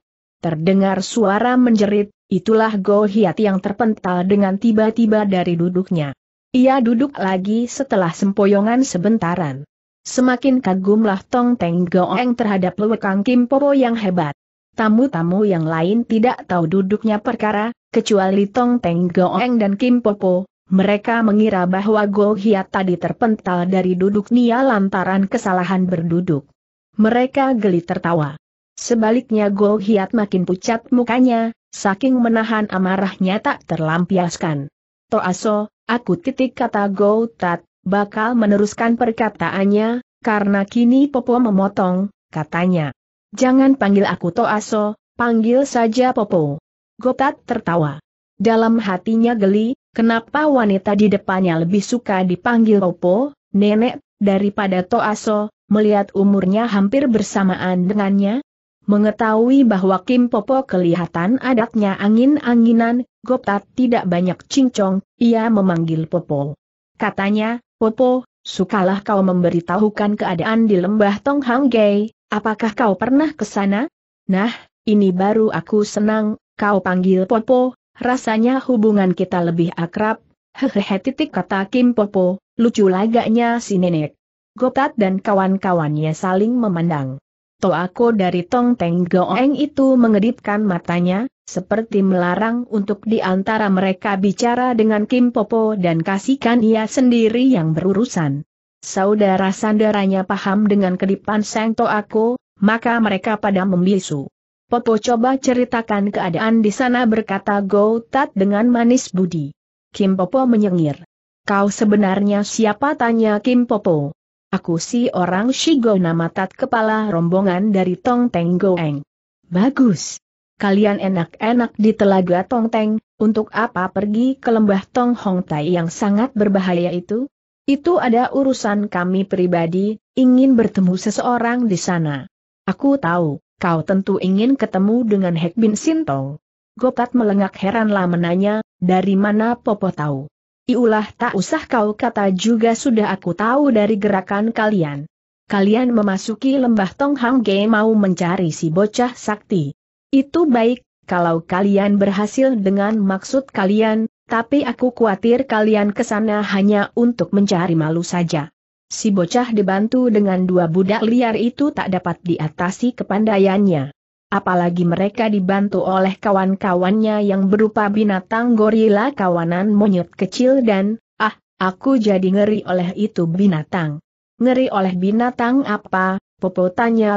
Terdengar suara menjerit, itulah Go Hiat yang terpental dengan tiba-tiba dari duduknya. Ia duduk lagi setelah sempoyongan sebentaran. Semakin kagumlah Tong Teng Goeng terhadap Kang Kim Poro yang hebat. Tamu-tamu yang lain tidak tahu duduknya perkara, kecuali Tong Teng Goeng dan Kim Popo. Mereka mengira bahwa Go Hiat tadi terpental dari duduk Nia lantaran kesalahan berduduk. Mereka geli tertawa. Sebaliknya Go Hiat makin pucat mukanya, saking menahan amarahnya tak terlampiaskan. Toaso, aku titik kata Go Tat, bakal meneruskan perkataannya, karena kini Popo memotong, katanya. Jangan panggil aku Toaso, panggil saja Popo. Gotat tertawa. Dalam hatinya geli, kenapa wanita di depannya lebih suka dipanggil Popo, nenek, daripada Toaso, melihat umurnya hampir bersamaan dengannya? Mengetahui bahwa Kim Popo kelihatan adatnya angin-anginan, Goptat tidak banyak cincong, ia memanggil Popo. Katanya, Popo, sukalah kau memberitahukan keadaan di lembah Tonghang Gai, apakah kau pernah ke sana? Nah, ini baru aku senang, kau panggil Popo, rasanya hubungan kita lebih akrab, hehehe titik kata Kim Popo, lucu lagaknya si nenek. Gotat dan kawan-kawannya saling memandang. Toako dari Tong Teng Goeng itu mengedipkan matanya, seperti melarang untuk di antara mereka bicara dengan Kim Popo dan kasihkan ia sendiri yang berurusan. Saudara-saudaranya paham dengan kedipan Sang Toako, maka mereka pada membisu. Popo coba ceritakan keadaan di sana berkata Go Tat dengan manis budi. Kim Popo menyengir. Kau sebenarnya siapa tanya Kim Popo. Aku si orang Shigo nama tat kepala rombongan dari Tong Teng Goeng. Bagus. Kalian enak-enak di telaga Tong Teng, untuk apa pergi ke lembah Tong Hong Tai yang sangat berbahaya itu? Itu ada urusan kami pribadi, ingin bertemu seseorang di sana. Aku tahu, kau tentu ingin ketemu dengan Hek Bin Sintong. Gopat melengak heranlah menanya, dari mana Popo tahu? Iulah tak usah kau kata juga sudah aku tahu dari gerakan kalian. Kalian memasuki lembah Tong Hang Ge mau mencari si bocah sakti. Itu baik, kalau kalian berhasil dengan maksud kalian, tapi aku khawatir kalian ke sana hanya untuk mencari malu saja. Si bocah dibantu dengan dua budak liar itu tak dapat diatasi kepandaiannya apalagi mereka dibantu oleh kawan-kawannya yang berupa binatang gorila kawanan monyet kecil dan, ah, aku jadi ngeri oleh itu binatang. Ngeri oleh binatang apa, Popo tanya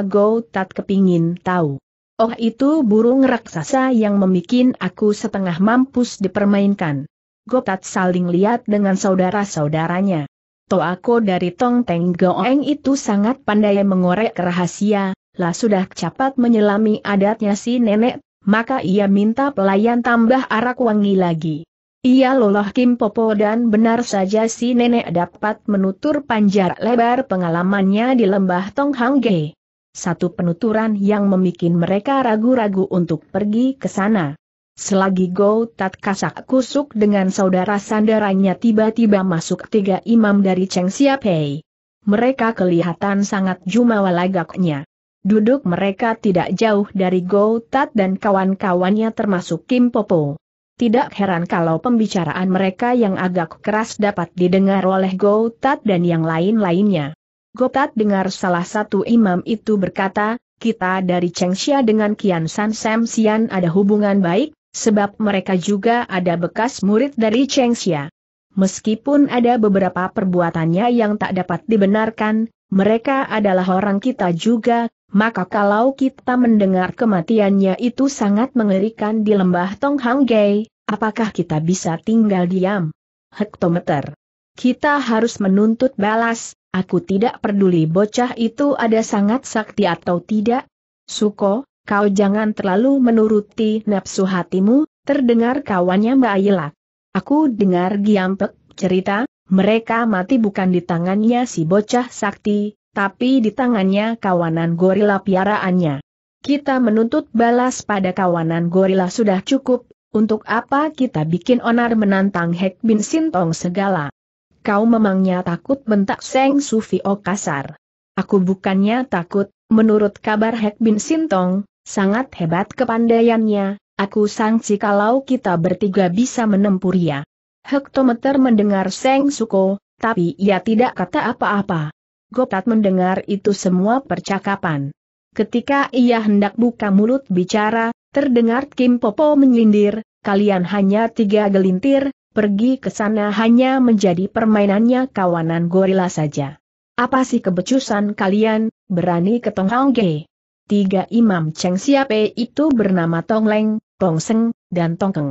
Tat kepingin tahu. Oh itu burung raksasa yang memikin aku setengah mampus dipermainkan. tat saling lihat dengan saudara-saudaranya. aku dari Tong Teng Goeng itu sangat pandai mengorek rahasia, lah sudah cepat menyelami adatnya si nenek, maka ia minta pelayan tambah arak wangi lagi. Ia loloh Kim Popo dan benar saja si nenek dapat menutur panjar lebar pengalamannya di lembah Tong Hang Satu penuturan yang membuat mereka ragu-ragu untuk pergi ke sana. Selagi Go Tat kasak kusuk dengan saudara sandaranya tiba-tiba masuk tiga imam dari Cheng Siapei. Mereka kelihatan sangat jumawa lagaknya. Duduk mereka tidak jauh dari Go Tat dan kawan-kawannya termasuk Kim Popo. Tidak heran kalau pembicaraan mereka yang agak keras dapat didengar oleh Go Tat dan yang lain-lainnya. Go Tat dengar salah satu imam itu berkata, kita dari Chengxia dengan Kian San Sam Xian ada hubungan baik, sebab mereka juga ada bekas murid dari Chengxia. Meskipun ada beberapa perbuatannya yang tak dapat dibenarkan, mereka adalah orang kita juga, maka kalau kita mendengar kematiannya itu sangat mengerikan di lembah Tong Tonghanggai, apakah kita bisa tinggal diam? Hektometer. Kita harus menuntut balas, aku tidak peduli bocah itu ada sangat sakti atau tidak. Suko, kau jangan terlalu menuruti nafsu hatimu, terdengar kawannya Mbak Ayla. Aku dengar Giampek cerita, mereka mati bukan di tangannya si bocah sakti, tapi di tangannya kawanan gorila piaraannya. Kita menuntut balas pada kawanan gorila sudah cukup, untuk apa kita bikin onar menantang Hek Bin Sintong segala? Kau memangnya takut bentak Seng Sufi Sufio kasar. Aku bukannya takut, menurut kabar Hek Bin Sintong, sangat hebat kepandaiannya, aku sangsi kalau kita bertiga bisa menempuria. Hektometer mendengar Seng Suko, tapi ia tidak kata apa-apa. Gopat mendengar itu semua percakapan. Ketika ia hendak buka mulut bicara, terdengar Kim Popo menyindir, kalian hanya tiga gelintir, pergi ke sana hanya menjadi permainannya kawanan gorila saja. Apa sih kebecusan kalian, berani ke Tong Hong Ge? Tiga imam Cheng Siape itu bernama Tong Leng, Tong Seng, dan Tong Keng.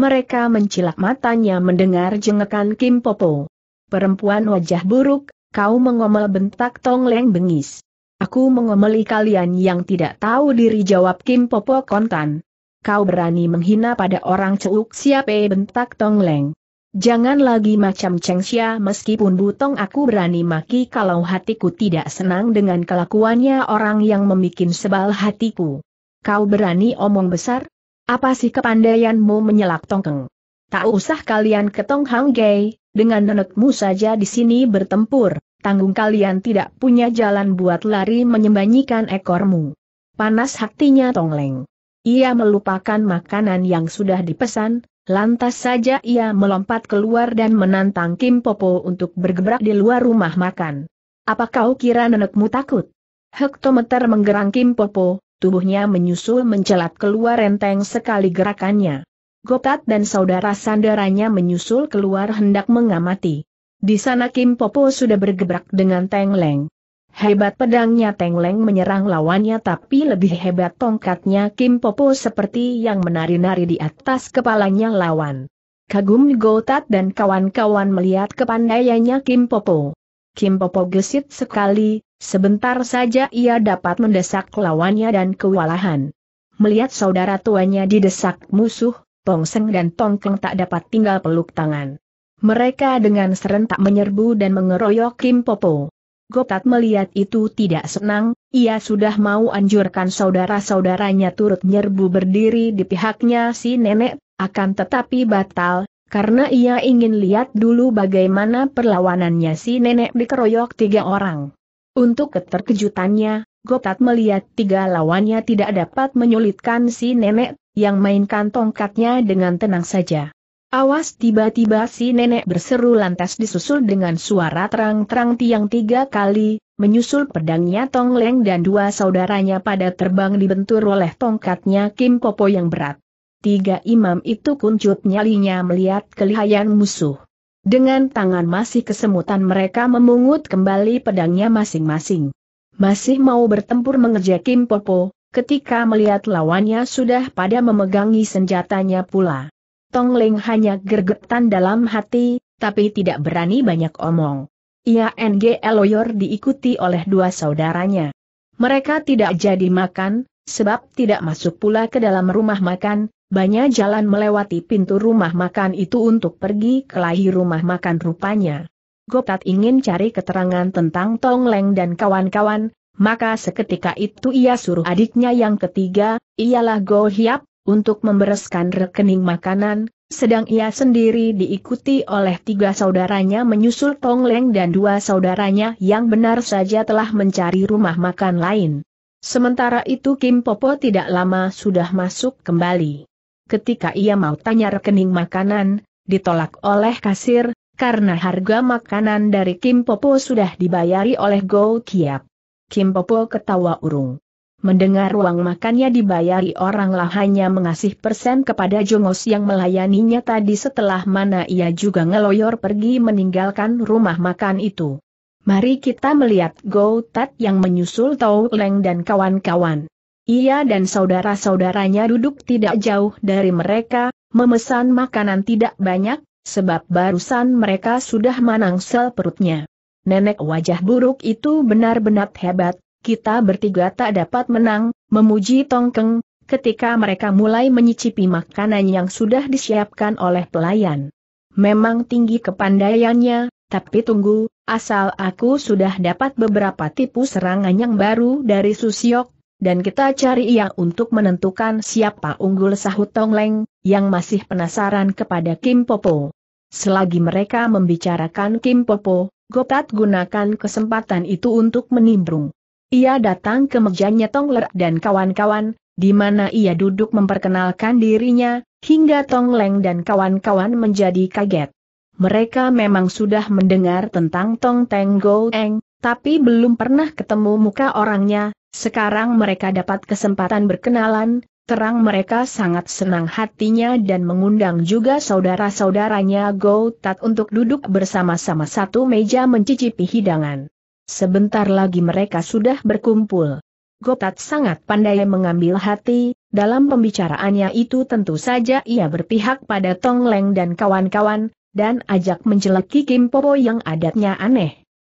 Mereka mencilak matanya mendengar jengekan Kim Popo. Perempuan wajah buruk, Kau mengomel bentak Tong Leng bengis. Aku mengomeli kalian yang tidak tahu diri jawab Kim Popo kontan. Kau berani menghina pada orang ceuk siapa bentak Tong Leng. Jangan lagi macam Cheng Xia meskipun butong aku berani maki kalau hatiku tidak senang dengan kelakuannya orang yang memikin sebal hatiku. Kau berani omong besar? Apa sih kepandaianmu menyelak tongkeng? Tak usah kalian ketong Hang Gei, dengan nenekmu saja di sini bertempur, tanggung kalian tidak punya jalan buat lari menyembunyikan ekormu. Panas hatinya Tongleng. Ia melupakan makanan yang sudah dipesan, lantas saja ia melompat keluar dan menantang Kim Popo untuk bergebrak di luar rumah makan. Apa kau kira nenekmu takut? Hektometer menggerang Kim Popo, tubuhnya menyusul mencelat keluar renteng sekali gerakannya. Gotat dan saudara sandaranya menyusul keluar hendak mengamati. Di sana Kim Popo sudah bergebrak dengan Teng Leng. Hebat pedangnya Teng Leng menyerang lawannya tapi lebih hebat tongkatnya Kim Popo seperti yang menari-nari di atas kepalanya lawan. Kagum Gotat dan kawan-kawan melihat kepandaiannya Kim Popo. Kim Popo gesit sekali, sebentar saja ia dapat mendesak lawannya dan kewalahan. Melihat saudara tuanya didesak musuh, Tong Seng dan Tong Keng tak dapat tinggal peluk tangan. Mereka dengan serentak menyerbu dan mengeroyok Kim Popo. Gotat melihat itu tidak senang, ia sudah mau anjurkan saudara-saudaranya turut nyerbu berdiri di pihaknya si nenek, akan tetapi batal, karena ia ingin lihat dulu bagaimana perlawanannya si nenek dikeroyok tiga orang. Untuk keterkejutannya, Gotat melihat tiga lawannya tidak dapat menyulitkan si nenek, yang mainkan tongkatnya dengan tenang saja. Awas tiba-tiba si nenek berseru lantas disusul dengan suara terang-terang tiang tiga kali, menyusul pedangnya Tong Leng dan dua saudaranya pada terbang dibentur oleh tongkatnya Kim Popo yang berat. Tiga imam itu kuncup nyalinya melihat kelihayan musuh. Dengan tangan masih kesemutan mereka memungut kembali pedangnya masing-masing. Masih mau bertempur mengerja Kim Popo, ketika melihat lawannya sudah pada memegangi senjatanya pula. Tong Leng hanya gergetan dalam hati, tapi tidak berani banyak omong. Ia NG Eloyor diikuti oleh dua saudaranya. Mereka tidak jadi makan, sebab tidak masuk pula ke dalam rumah makan, banyak jalan melewati pintu rumah makan itu untuk pergi ke lahir rumah makan rupanya. Gopat ingin cari keterangan tentang Tong Leng dan kawan-kawan, maka seketika itu ia suruh adiknya yang ketiga, ialah Go Hiap, untuk membereskan rekening makanan, sedang ia sendiri diikuti oleh tiga saudaranya menyusul Tong Leng dan dua saudaranya yang benar saja telah mencari rumah makan lain. Sementara itu Kim Popo tidak lama sudah masuk kembali. Ketika ia mau tanya rekening makanan, ditolak oleh kasir, karena harga makanan dari Kim Popo sudah dibayari oleh Go Kiap. Kim Popo ketawa urung. Mendengar uang makannya dibayari oranglah hanya mengasih persen kepada Jongos yang melayaninya tadi setelah mana ia juga ngeloyor pergi meninggalkan rumah makan itu. Mari kita melihat Go Tat yang menyusul Tau Leng dan kawan-kawan. Ia dan saudara-saudaranya duduk tidak jauh dari mereka, memesan makanan tidak banyak, sebab barusan mereka sudah manangsel perutnya. Nenek wajah buruk itu benar-benar hebat, kita bertiga tak dapat menang, memuji Tongkeng, ketika mereka mulai menyicipi makanan yang sudah disiapkan oleh pelayan. Memang tinggi kepandaiannya, tapi tunggu, asal aku sudah dapat beberapa tipu serangan yang baru dari Susiok, dan kita cari ia untuk menentukan siapa unggul sahut Tong leng yang masih penasaran kepada Kim Popo. Selagi mereka membicarakan Kim Popo, Gopat gunakan kesempatan itu untuk menimbrung. Ia datang ke mejanya Tongler dan kawan-kawan, di mana ia duduk memperkenalkan dirinya, hingga Tong Leng dan kawan-kawan menjadi kaget. Mereka memang sudah mendengar tentang Tong Teng Go Eng, tapi belum pernah ketemu muka orangnya, sekarang mereka dapat kesempatan berkenalan, terang mereka sangat senang hatinya dan mengundang juga saudara-saudaranya Go Tat untuk duduk bersama-sama satu meja mencicipi hidangan. Sebentar lagi mereka sudah berkumpul. Gotat sangat pandai mengambil hati, dalam pembicaraannya itu tentu saja ia berpihak pada Tong Leng dan kawan-kawan, dan ajak menjeleki Kim Popo yang adatnya aneh.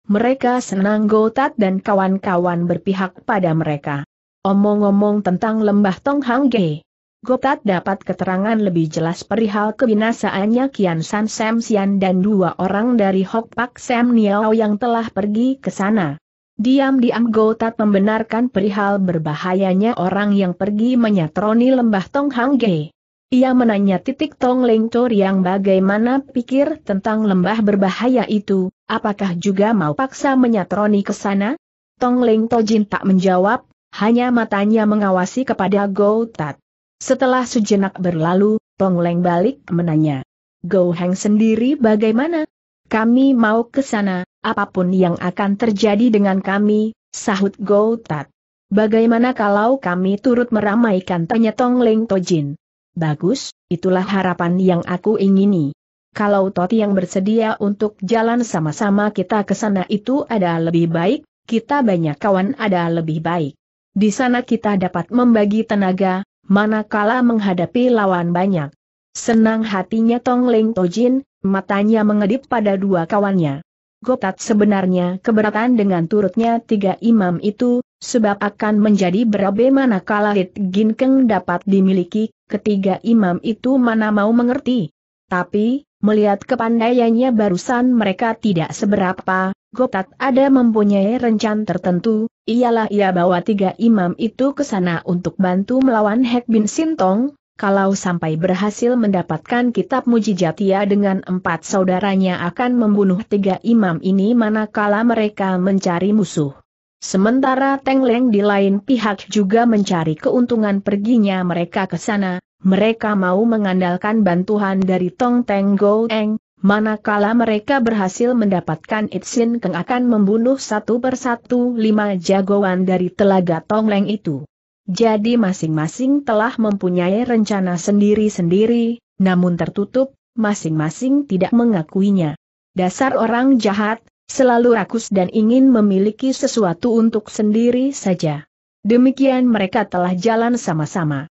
Mereka senang Gotat dan kawan-kawan berpihak pada mereka. Omong-omong tentang lembah Tonghangge, Ge. Gotat dapat keterangan lebih jelas perihal kebinasaannya Kian San Sam Sian dan dua orang dari Hok Pak Sam Niao yang telah pergi ke sana. Diam-diam Gotat membenarkan perihal berbahayanya orang yang pergi menyatroni lembah Tonghangge. Ge. Ia menanya titik Tong Leng Tor yang bagaimana pikir tentang lembah berbahaya itu, apakah juga mau paksa menyatroni ke sana? Tong Leng Tojin tak menjawab, hanya matanya mengawasi kepada Go Tat. Setelah sejenak berlalu, Tong Leng balik menanya. Go Heng sendiri bagaimana? Kami mau ke sana, apapun yang akan terjadi dengan kami, sahut Go Tat. Bagaimana kalau kami turut meramaikan tanya Tong Leng Tojin? Bagus, itulah harapan yang aku ingini. Kalau Toti yang bersedia untuk jalan sama-sama kita ke sana itu ada lebih baik, kita banyak kawan ada lebih baik. Di sana kita dapat membagi tenaga, manakala menghadapi lawan banyak. Senang hatinya Tong Leng Tojin, matanya mengedip pada dua kawannya. Gotat sebenarnya keberatan dengan turutnya tiga imam itu, Sebab akan menjadi berabe manakala Hit Ginkeng dapat dimiliki, ketiga imam itu mana mau mengerti. Tapi, melihat kepandaiannya barusan mereka tidak seberapa, Gotat ada mempunyai rencan tertentu, ialah ia bawa tiga imam itu ke sana untuk bantu melawan Hek Bin Sintong, kalau sampai berhasil mendapatkan kitab Mujijatia dengan empat saudaranya akan membunuh tiga imam ini manakala mereka mencari musuh. Sementara Teng Leng di lain pihak juga mencari keuntungan perginya mereka ke sana, mereka mau mengandalkan bantuan dari Tong Teng Go Eng, manakala mereka berhasil mendapatkan Itsin Keng akan membunuh satu persatu lima jagoan dari telaga Tong Leng itu. Jadi masing-masing telah mempunyai rencana sendiri-sendiri, namun tertutup, masing-masing tidak mengakuinya. Dasar orang jahat, selalu rakus dan ingin memiliki sesuatu untuk sendiri saja. Demikian mereka telah jalan sama-sama.